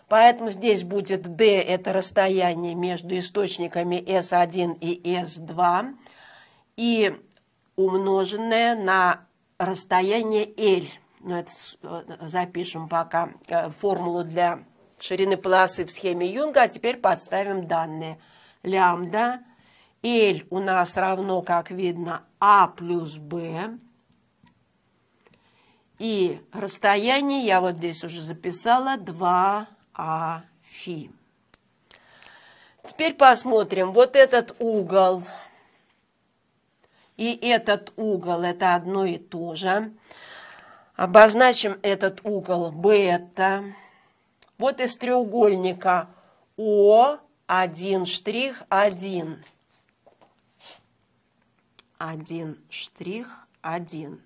Поэтому здесь будет D – это расстояние между источниками S1 и S2, и умноженное на расстояние L. Ну, это э, запишем пока э, формулу для ширины полосы в схеме Юнга, а теперь подставим данные. Лямбда L у нас равно, как видно, a а плюс b, И расстояние я вот здесь уже записала 2 Афи. Теперь посмотрим. Вот этот угол и этот угол – это одно и то же. Обозначим этот угол бета. Вот из треугольника о один штрих один один штрих один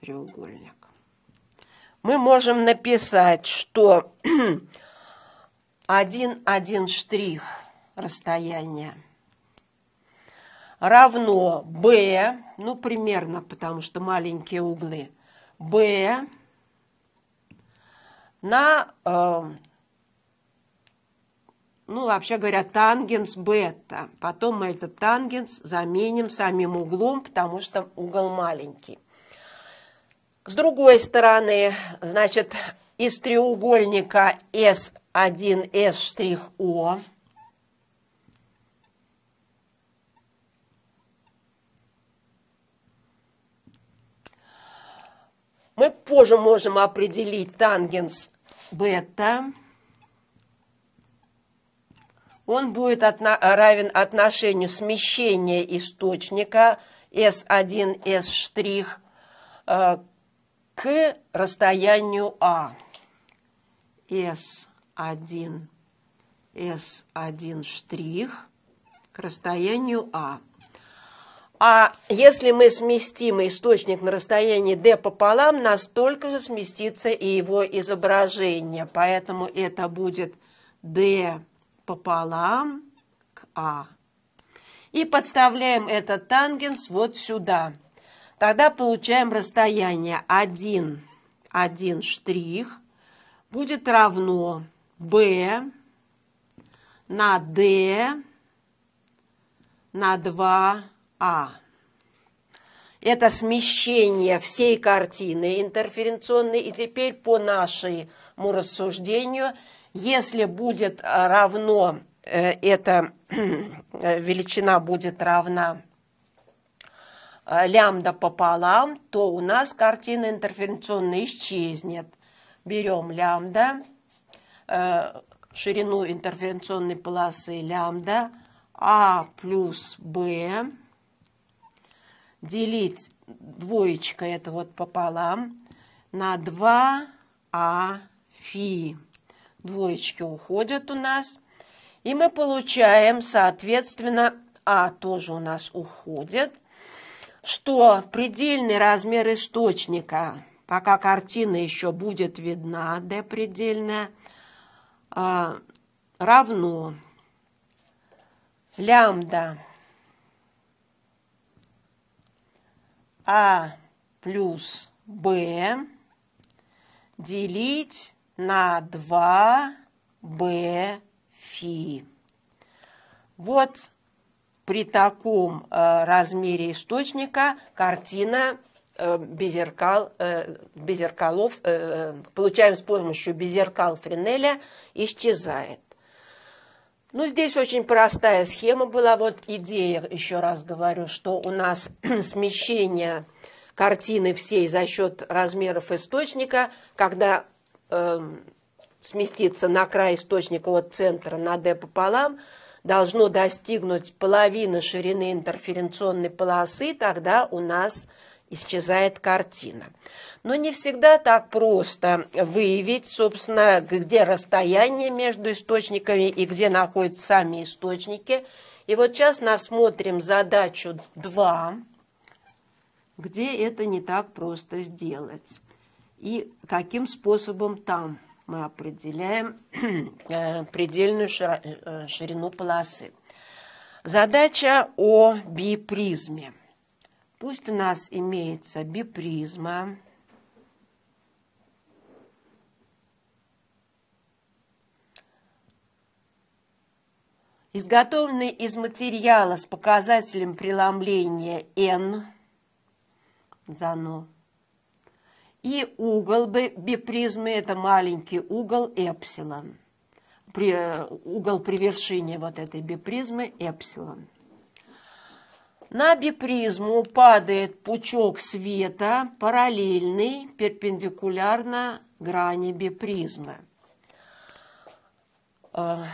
Треугольник мы можем написать, что один один штрих расстояние равно b, ну примерно, потому что маленькие углы, b на, э, ну вообще говоря, тангенс бета. Потом мы этот тангенс заменим самим углом, потому что угол маленький. С другой стороны, значит, из треугольника S1, S'O мы позже можем определить тангенс бета. Он будет отно равен отношению смещения источника S1, S' к к расстоянию А. S1, S1 штрих к расстоянию А. А если мы сместим источник на расстоянии d пополам, настолько же сместится и его изображение. Поэтому это будет d пополам к а. И подставляем этот тангенс вот сюда. Тогда получаем расстояние 1, 1 штрих будет равно b на d на 2 a а. Это смещение всей картины интерференционной. И теперь по нашему рассуждению, если будет э, равно, э, эта э, величина будет равна Э, лямбда пополам, то у нас картина интерференционная исчезнет. Берем лямбда, э, ширину интерференционной полосы лямбда, А плюс Б, делить двоечка это вот пополам на 2 а фи. Двоечки уходят у нас. И мы получаем, соответственно, А тоже у нас уходит что предельный размер источника, пока картина еще будет видна, d предельная, а, равно лямбда А плюс Б делить на 2 Б фи. Вот при таком э, размере источника картина э, беззеркал, э, беззеркалов, э, получаем с помощью беззеркал Френеля, исчезает. Ну, здесь очень простая схема была. Вот идея, еще раз говорю, что у нас смещение картины всей за счет размеров источника, когда э, сместится на край источника от центра на D пополам – должно достигнуть половины ширины интерференционной полосы, тогда у нас исчезает картина. Но не всегда так просто выявить, собственно, где расстояние между источниками и где находятся сами источники. И вот сейчас насмотрим задачу 2, где это не так просто сделать и каким способом там мы определяем э, предельную э, э, ширину полосы. Задача о бипризме. Пусть у нас имеется бипризма. Изготовленный из материала с показателем преломления N, за зано, и угол бипризмы – это маленький угол эпсилон. При, угол при вершине вот этой бипризмы – эпсилон. На бипризму падает пучок света, параллельный, перпендикулярно грани бипризмы. Э,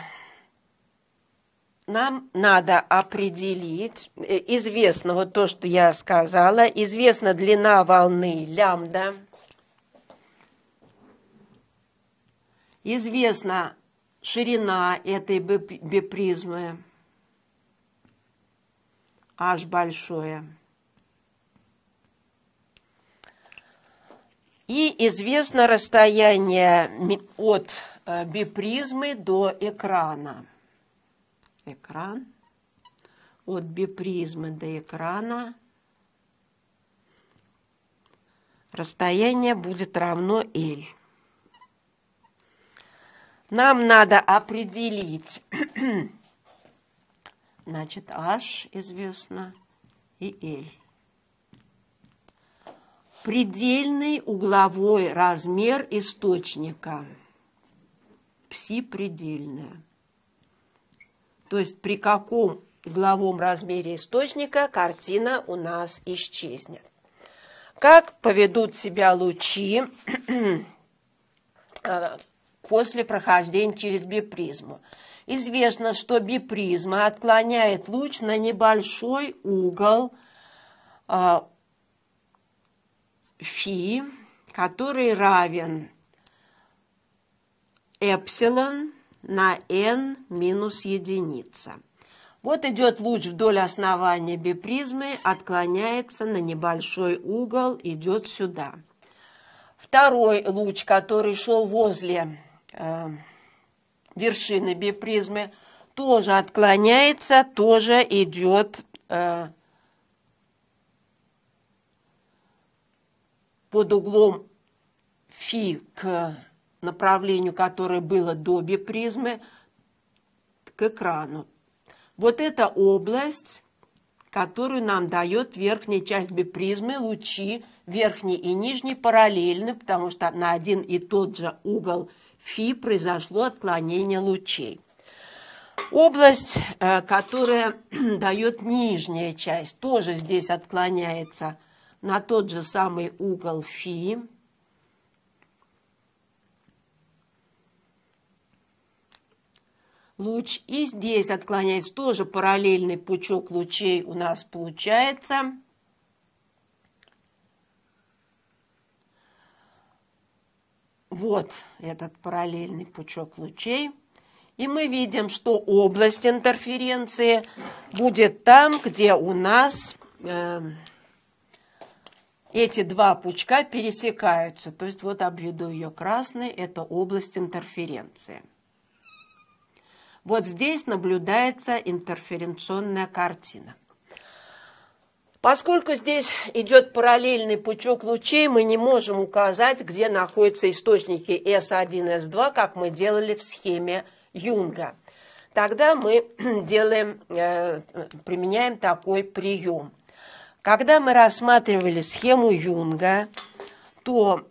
нам надо определить, э, известно вот то, что я сказала, известна длина волны лямбда – Известна ширина этой бипризмы. H большое. И известно расстояние от э, бипризмы до экрана. Экран. От бипризмы до экрана расстояние будет равно L нам надо определить, значит, H известно и L. Предельный угловой размер источника. Пси предельная. То есть при каком угловом размере источника картина у нас исчезнет. Как поведут себя лучи э, после прохождения через бипризму. Известно, что бипризма отклоняет луч на небольшой угол э, фи, который равен эпсилон на n минус единица. Вот идет луч вдоль основания бипризмы, отклоняется на небольшой угол, идет сюда. Второй луч, который шел возле Э, вершины бипризмы, тоже отклоняется, тоже идет э, под углом фи к направлению, которое было до бипризмы, к экрану. Вот эта область, которую нам дает верхняя часть бипризмы, лучи верхний и нижний параллельны, потому что на один и тот же угол Фи произошло отклонение лучей. Область, э, которая дает нижняя часть, тоже здесь отклоняется на тот же самый угол Фи. Луч и здесь отклоняется, тоже параллельный пучок лучей у нас получается – Вот этот параллельный пучок лучей. И мы видим, что область интерференции будет там, где у нас э, эти два пучка пересекаются. То есть вот обведу ее красной, это область интерференции. Вот здесь наблюдается интерференционная картина. Поскольку здесь идет параллельный пучок лучей, мы не можем указать, где находятся источники S1, S2, как мы делали в схеме Юнга. Тогда мы делаем, э, применяем такой прием. Когда мы рассматривали схему Юнга, то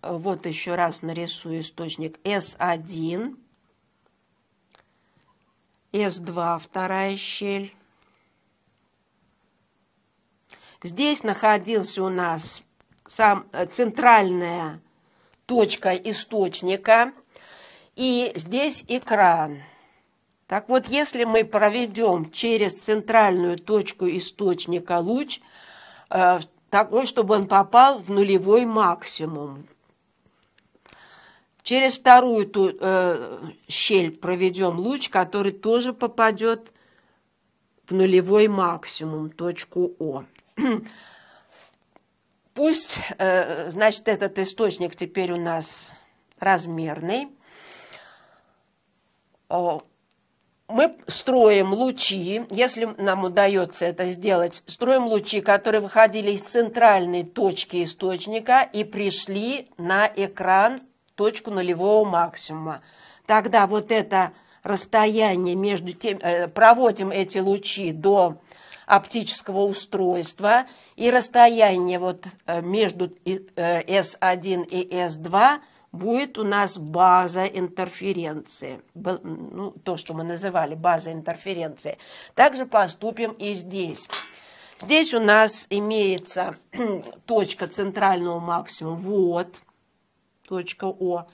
э, вот еще раз нарисую источник S1, S2 вторая щель, Здесь находился у нас сам, э, центральная точка источника, и здесь экран. Так вот, если мы проведем через центральную точку источника луч, э, такой, чтобы он попал в нулевой максимум, через вторую ту, э, щель проведем луч, который тоже попадет в нулевой максимум, точку О. Пусть, э, значит, этот источник теперь у нас размерный. Мы строим лучи, если нам удается это сделать, строим лучи, которые выходили из центральной точки источника и пришли на экран точку нулевого максимума. Тогда вот это расстояние между тем, э, проводим эти лучи до оптического устройства и расстояние вот э, между S1 и S2 э, будет у нас база интерференции, ну, то, что мы называли база интерференции. Также поступим и здесь. Здесь у нас имеется точка центрального максимума, вот, точка О.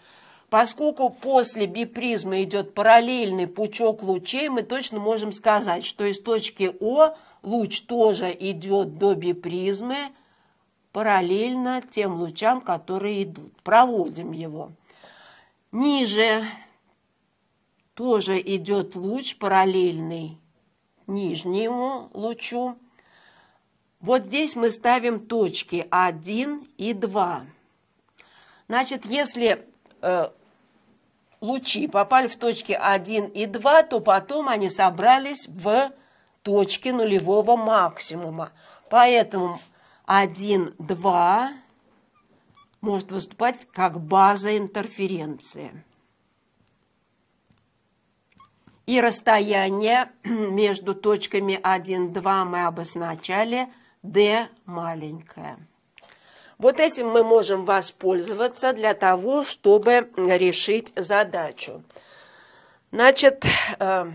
Поскольку после бипризмы идет параллельный пучок лучей, мы точно можем сказать, что из точки О луч тоже идет до бипризмы параллельно тем лучам, которые идут. Проводим его. Ниже тоже идет луч параллельный нижнему лучу. Вот здесь мы ставим точки 1 и 2. Значит, если э, лучи попали в точки 1 и 2, то потом они собрались в точки нулевого максимума. Поэтому 1, 2 может выступать как база интерференции. И расстояние между точками 1, 2 мы обозначали d маленькое. Вот этим мы можем воспользоваться для того, чтобы решить задачу. Значит, э,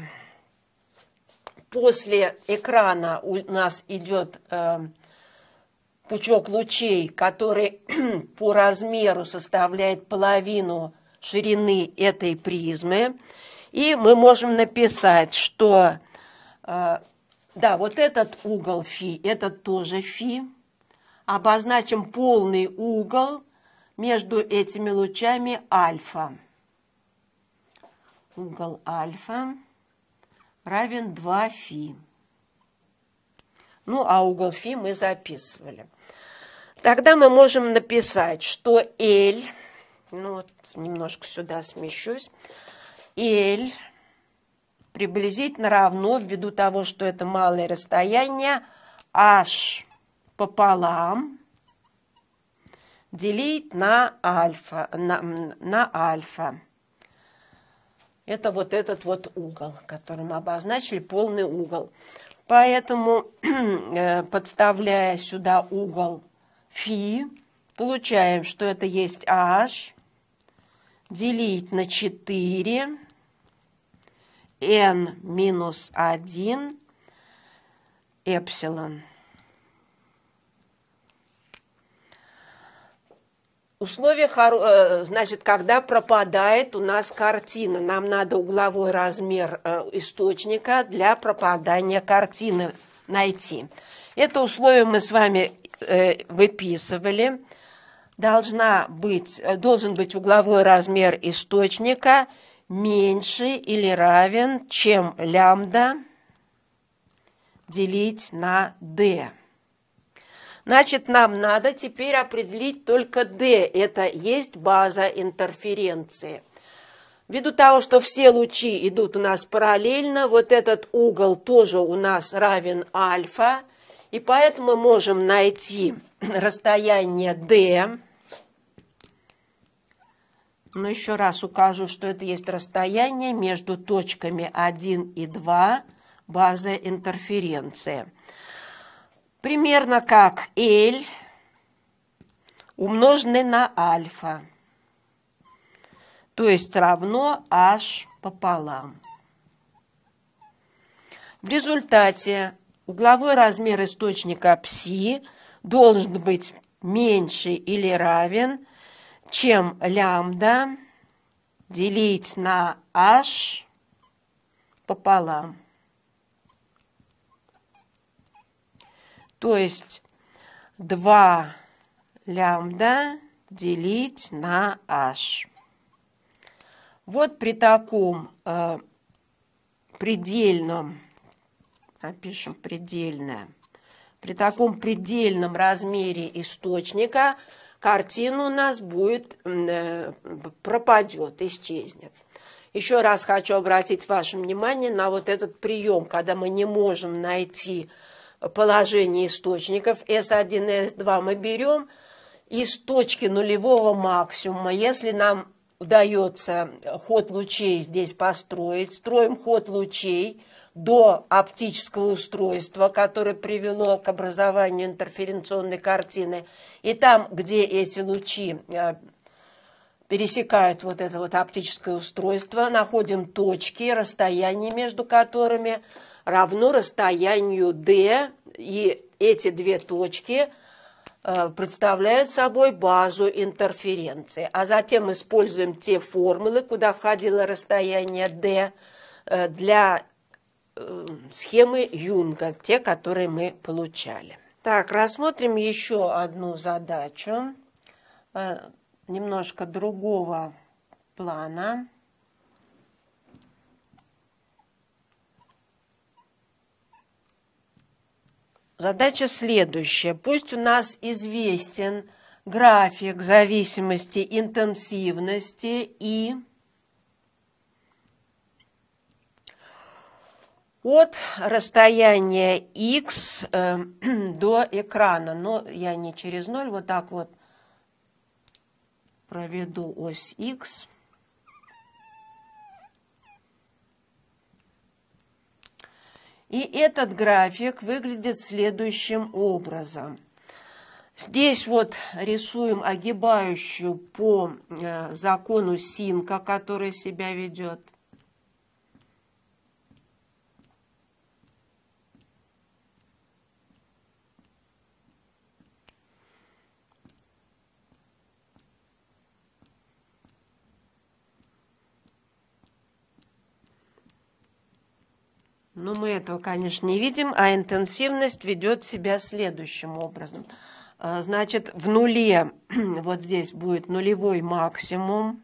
после экрана у нас идет э, пучок лучей, который по размеру составляет половину ширины этой призмы. И мы можем написать, что э, да, вот этот угол фи, этот тоже фи. Обозначим полный угол между этими лучами альфа. Угол альфа равен 2 фи. Ну, а угол фи мы записывали. Тогда мы можем написать, что L, ну вот немножко сюда смещусь, L приблизительно равно, ввиду того, что это малое расстояние, H пополам делить на альфа, на, на альфа это вот этот вот угол, который мы обозначили, полный угол. Поэтому, э, подставляя сюда угол фи, получаем, что это есть h, делить на 4, n минус 1, эпсилон. Условие, э, значит, когда пропадает у нас картина, нам надо угловой размер э, источника для пропадания картины найти. Это условие мы с вами э, выписывали. Должна быть, должен быть угловой размер источника меньше или равен, чем лямбда делить на d. Значит, нам надо теперь определить только D. Это есть база интерференции. Ввиду того, что все лучи идут у нас параллельно, вот этот угол тоже у нас равен альфа, и поэтому мы можем найти расстояние D. Но еще раз укажу, что это есть расстояние между точками 1 и 2 базы интерференции. Примерно как L умноженный на альфа, то есть равно H пополам. В результате угловой размер источника пси должен быть меньше или равен, чем лямбда делить на h пополам. То есть 2 лямбда делить на h. Вот при таком э, предельном, напишем предельное, при таком предельном размере источника картина у нас будет, э, пропадет, исчезнет. Еще раз хочу обратить ваше внимание на вот этот прием, когда мы не можем найти э, положение источников S1, и S2 мы берем из точки нулевого максимума. Если нам удается ход лучей здесь построить, строим ход лучей до оптического устройства, которое привело к образованию интерференционной картины. И там, где эти лучи э, пересекают вот это вот оптическое устройство, находим точки, расстояние между которыми – равно расстоянию d, и эти две точки э, представляют собой базу интерференции. А затем используем те формулы, куда входило расстояние d, э, для э, схемы Юнга, те, которые мы получали. Так, рассмотрим еще одну задачу, немножко другого плана. Задача следующая. Пусть у нас известен график зависимости интенсивности и от расстояния x э, до экрана. Но я не через ноль. вот так вот проведу ось x. И этот график выглядит следующим образом. Здесь вот рисуем огибающую по э, закону синка, который себя ведет. Но мы этого, конечно, не видим, а интенсивность ведет себя следующим образом. А, значит, в нуле, вот здесь будет нулевой максимум.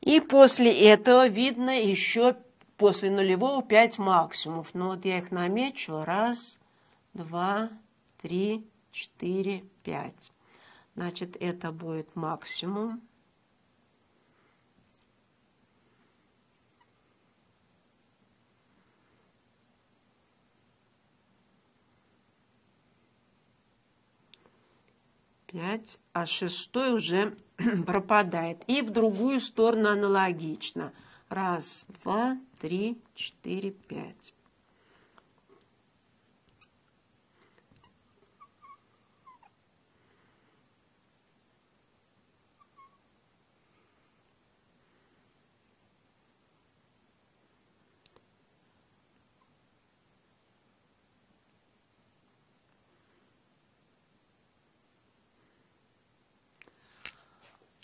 И после этого видно еще после нулевого 5 максимумов. Ну вот я их намечу. Раз, два, три, четыре, пять. Значит, это будет максимум. 5, а 6 уже пропадает. И в другую сторону аналогично. Раз, два, три, четыре, пять.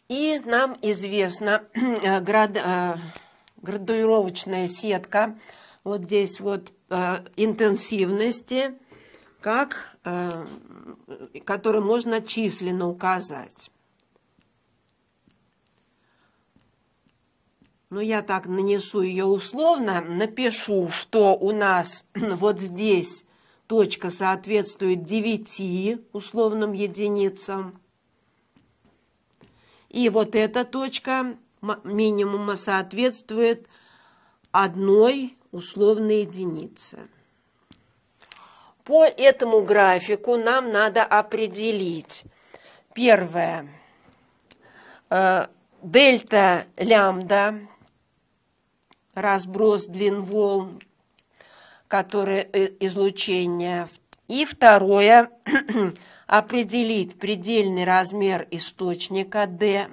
И нам известна э, град, э, градуировочная сетка, вот здесь вот э, интенсивности, как, которую можно численно указать. Ну, я так нанесу ее условно, напишу, что у нас вот здесь точка соответствует 9 условным единицам, и вот эта точка минимума соответствует одной условной единице. По этому графику нам надо определить первое э, дельта лямбда, разброс длин волн, которые э, излучение, и второе э, определить предельный размер источника D,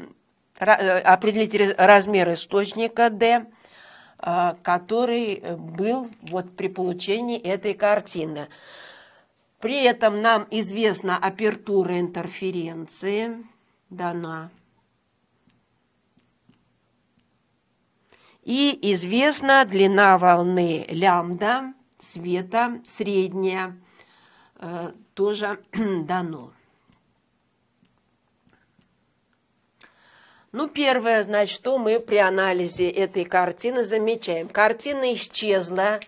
э, определить размер источника D, а, который был вот при получении этой картины. При этом нам известна апертура интерференции, дана. И известна длина волны лямбда, света средняя, э, тоже дано. Ну, первое, значит, что мы при анализе этой картины замечаем. Картина исчезла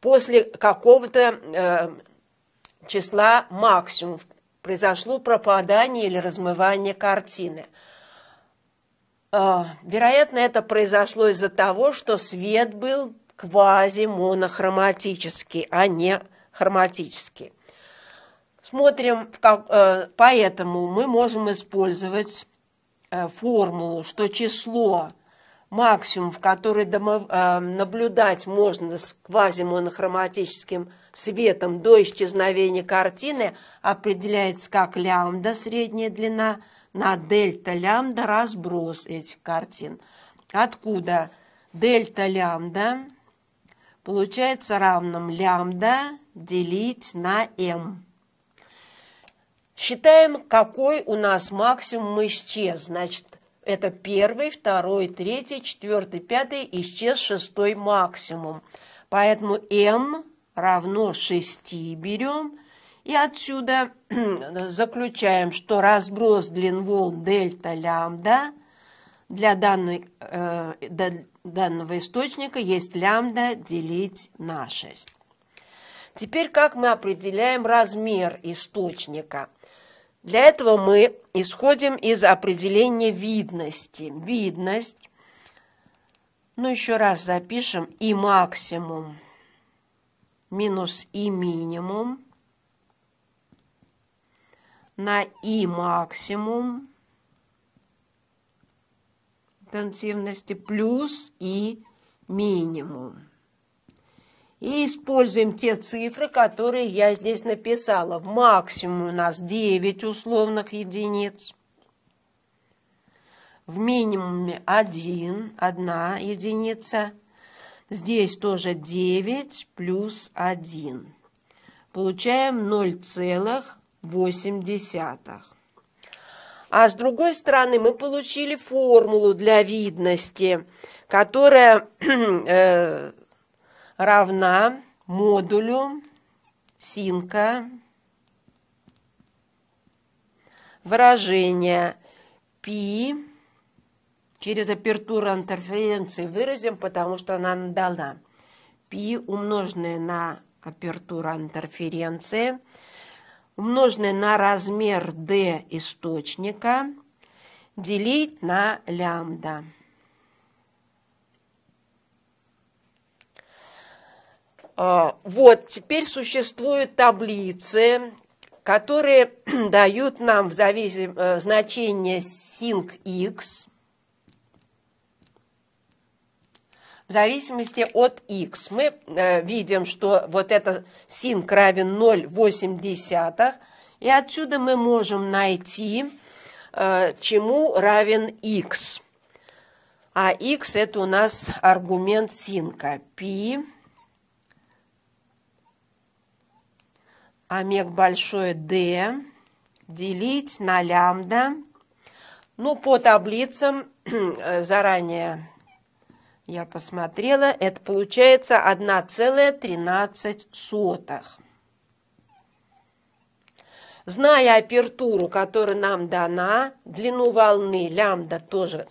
после какого-то э, числа максимум. Произошло пропадание или размывание картины. Э, вероятно, это произошло из-за того, что свет был квазимонохроматический, а не хроматический. Смотрим, как, э, поэтому мы можем использовать э, формулу, что число максимум, в который э, наблюдать можно с квазимонохроматическим светом до исчезновения картины, определяется как лямбда, средняя длина, на дельта лямбда разброс этих картин. Откуда дельта лямбда получается равным лямбда делить на m. Считаем, какой у нас максимум исчез. Значит, это первый, второй, третий, четвертый, пятый, исчез шестой максимум. Поэтому m равно 6 берем. И отсюда заключаем, что разброс длин волн дельта лямбда для, данной, э, для данного источника есть лямбда делить на 6. Теперь как мы определяем размер источника – для этого мы исходим из определения видности. Видность, ну еще раз запишем, и максимум минус и минимум на и максимум интенсивности плюс и минимум. И используем те цифры, которые я здесь написала. В максимум у нас 9 условных единиц. В минимуме 1, 1 единица. Здесь тоже 9 плюс 1. Получаем 0,8. А с другой стороны мы получили формулу для видности, которая э, равна модулю синка выражения π через апертуру интерференции выразим, потому что она дала π умноженное на апертуру интерференции, умноженное на размер d источника, делить на лямбда. А, вот, теперь существуют таблицы, которые дают нам в зависим, э, значение sinc x в зависимости от x. Мы э, видим, что вот это sinc равен 0,8, и отсюда мы можем найти, э, чему равен x. А x – это у нас аргумент синка. Пи омег большое D делить на лямбда. Ну, по таблицам э, заранее я посмотрела, это получается 1,13. Зная апертуру, которая нам дана, длину волны лямбда тоже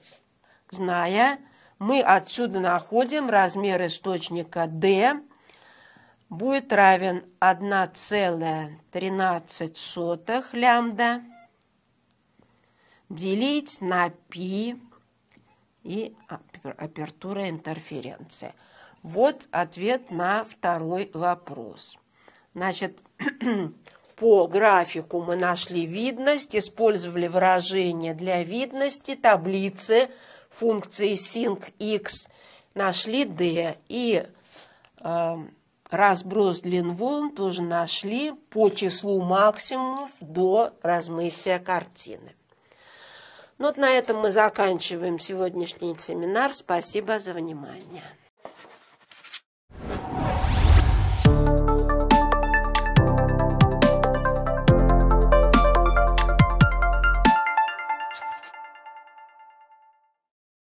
зная, мы отсюда находим размер источника D – будет равен 1,13 лямбда делить на пи и апертура интерференции. Вот ответ на второй вопрос. Значит, по графику мы нашли видность, использовали выражение для видности, таблицы функции sinc x, нашли d и э, Разброс длин волн тоже нашли по числу максимумов до размытия картины. Ну вот на этом мы заканчиваем сегодняшний семинар. Спасибо за внимание.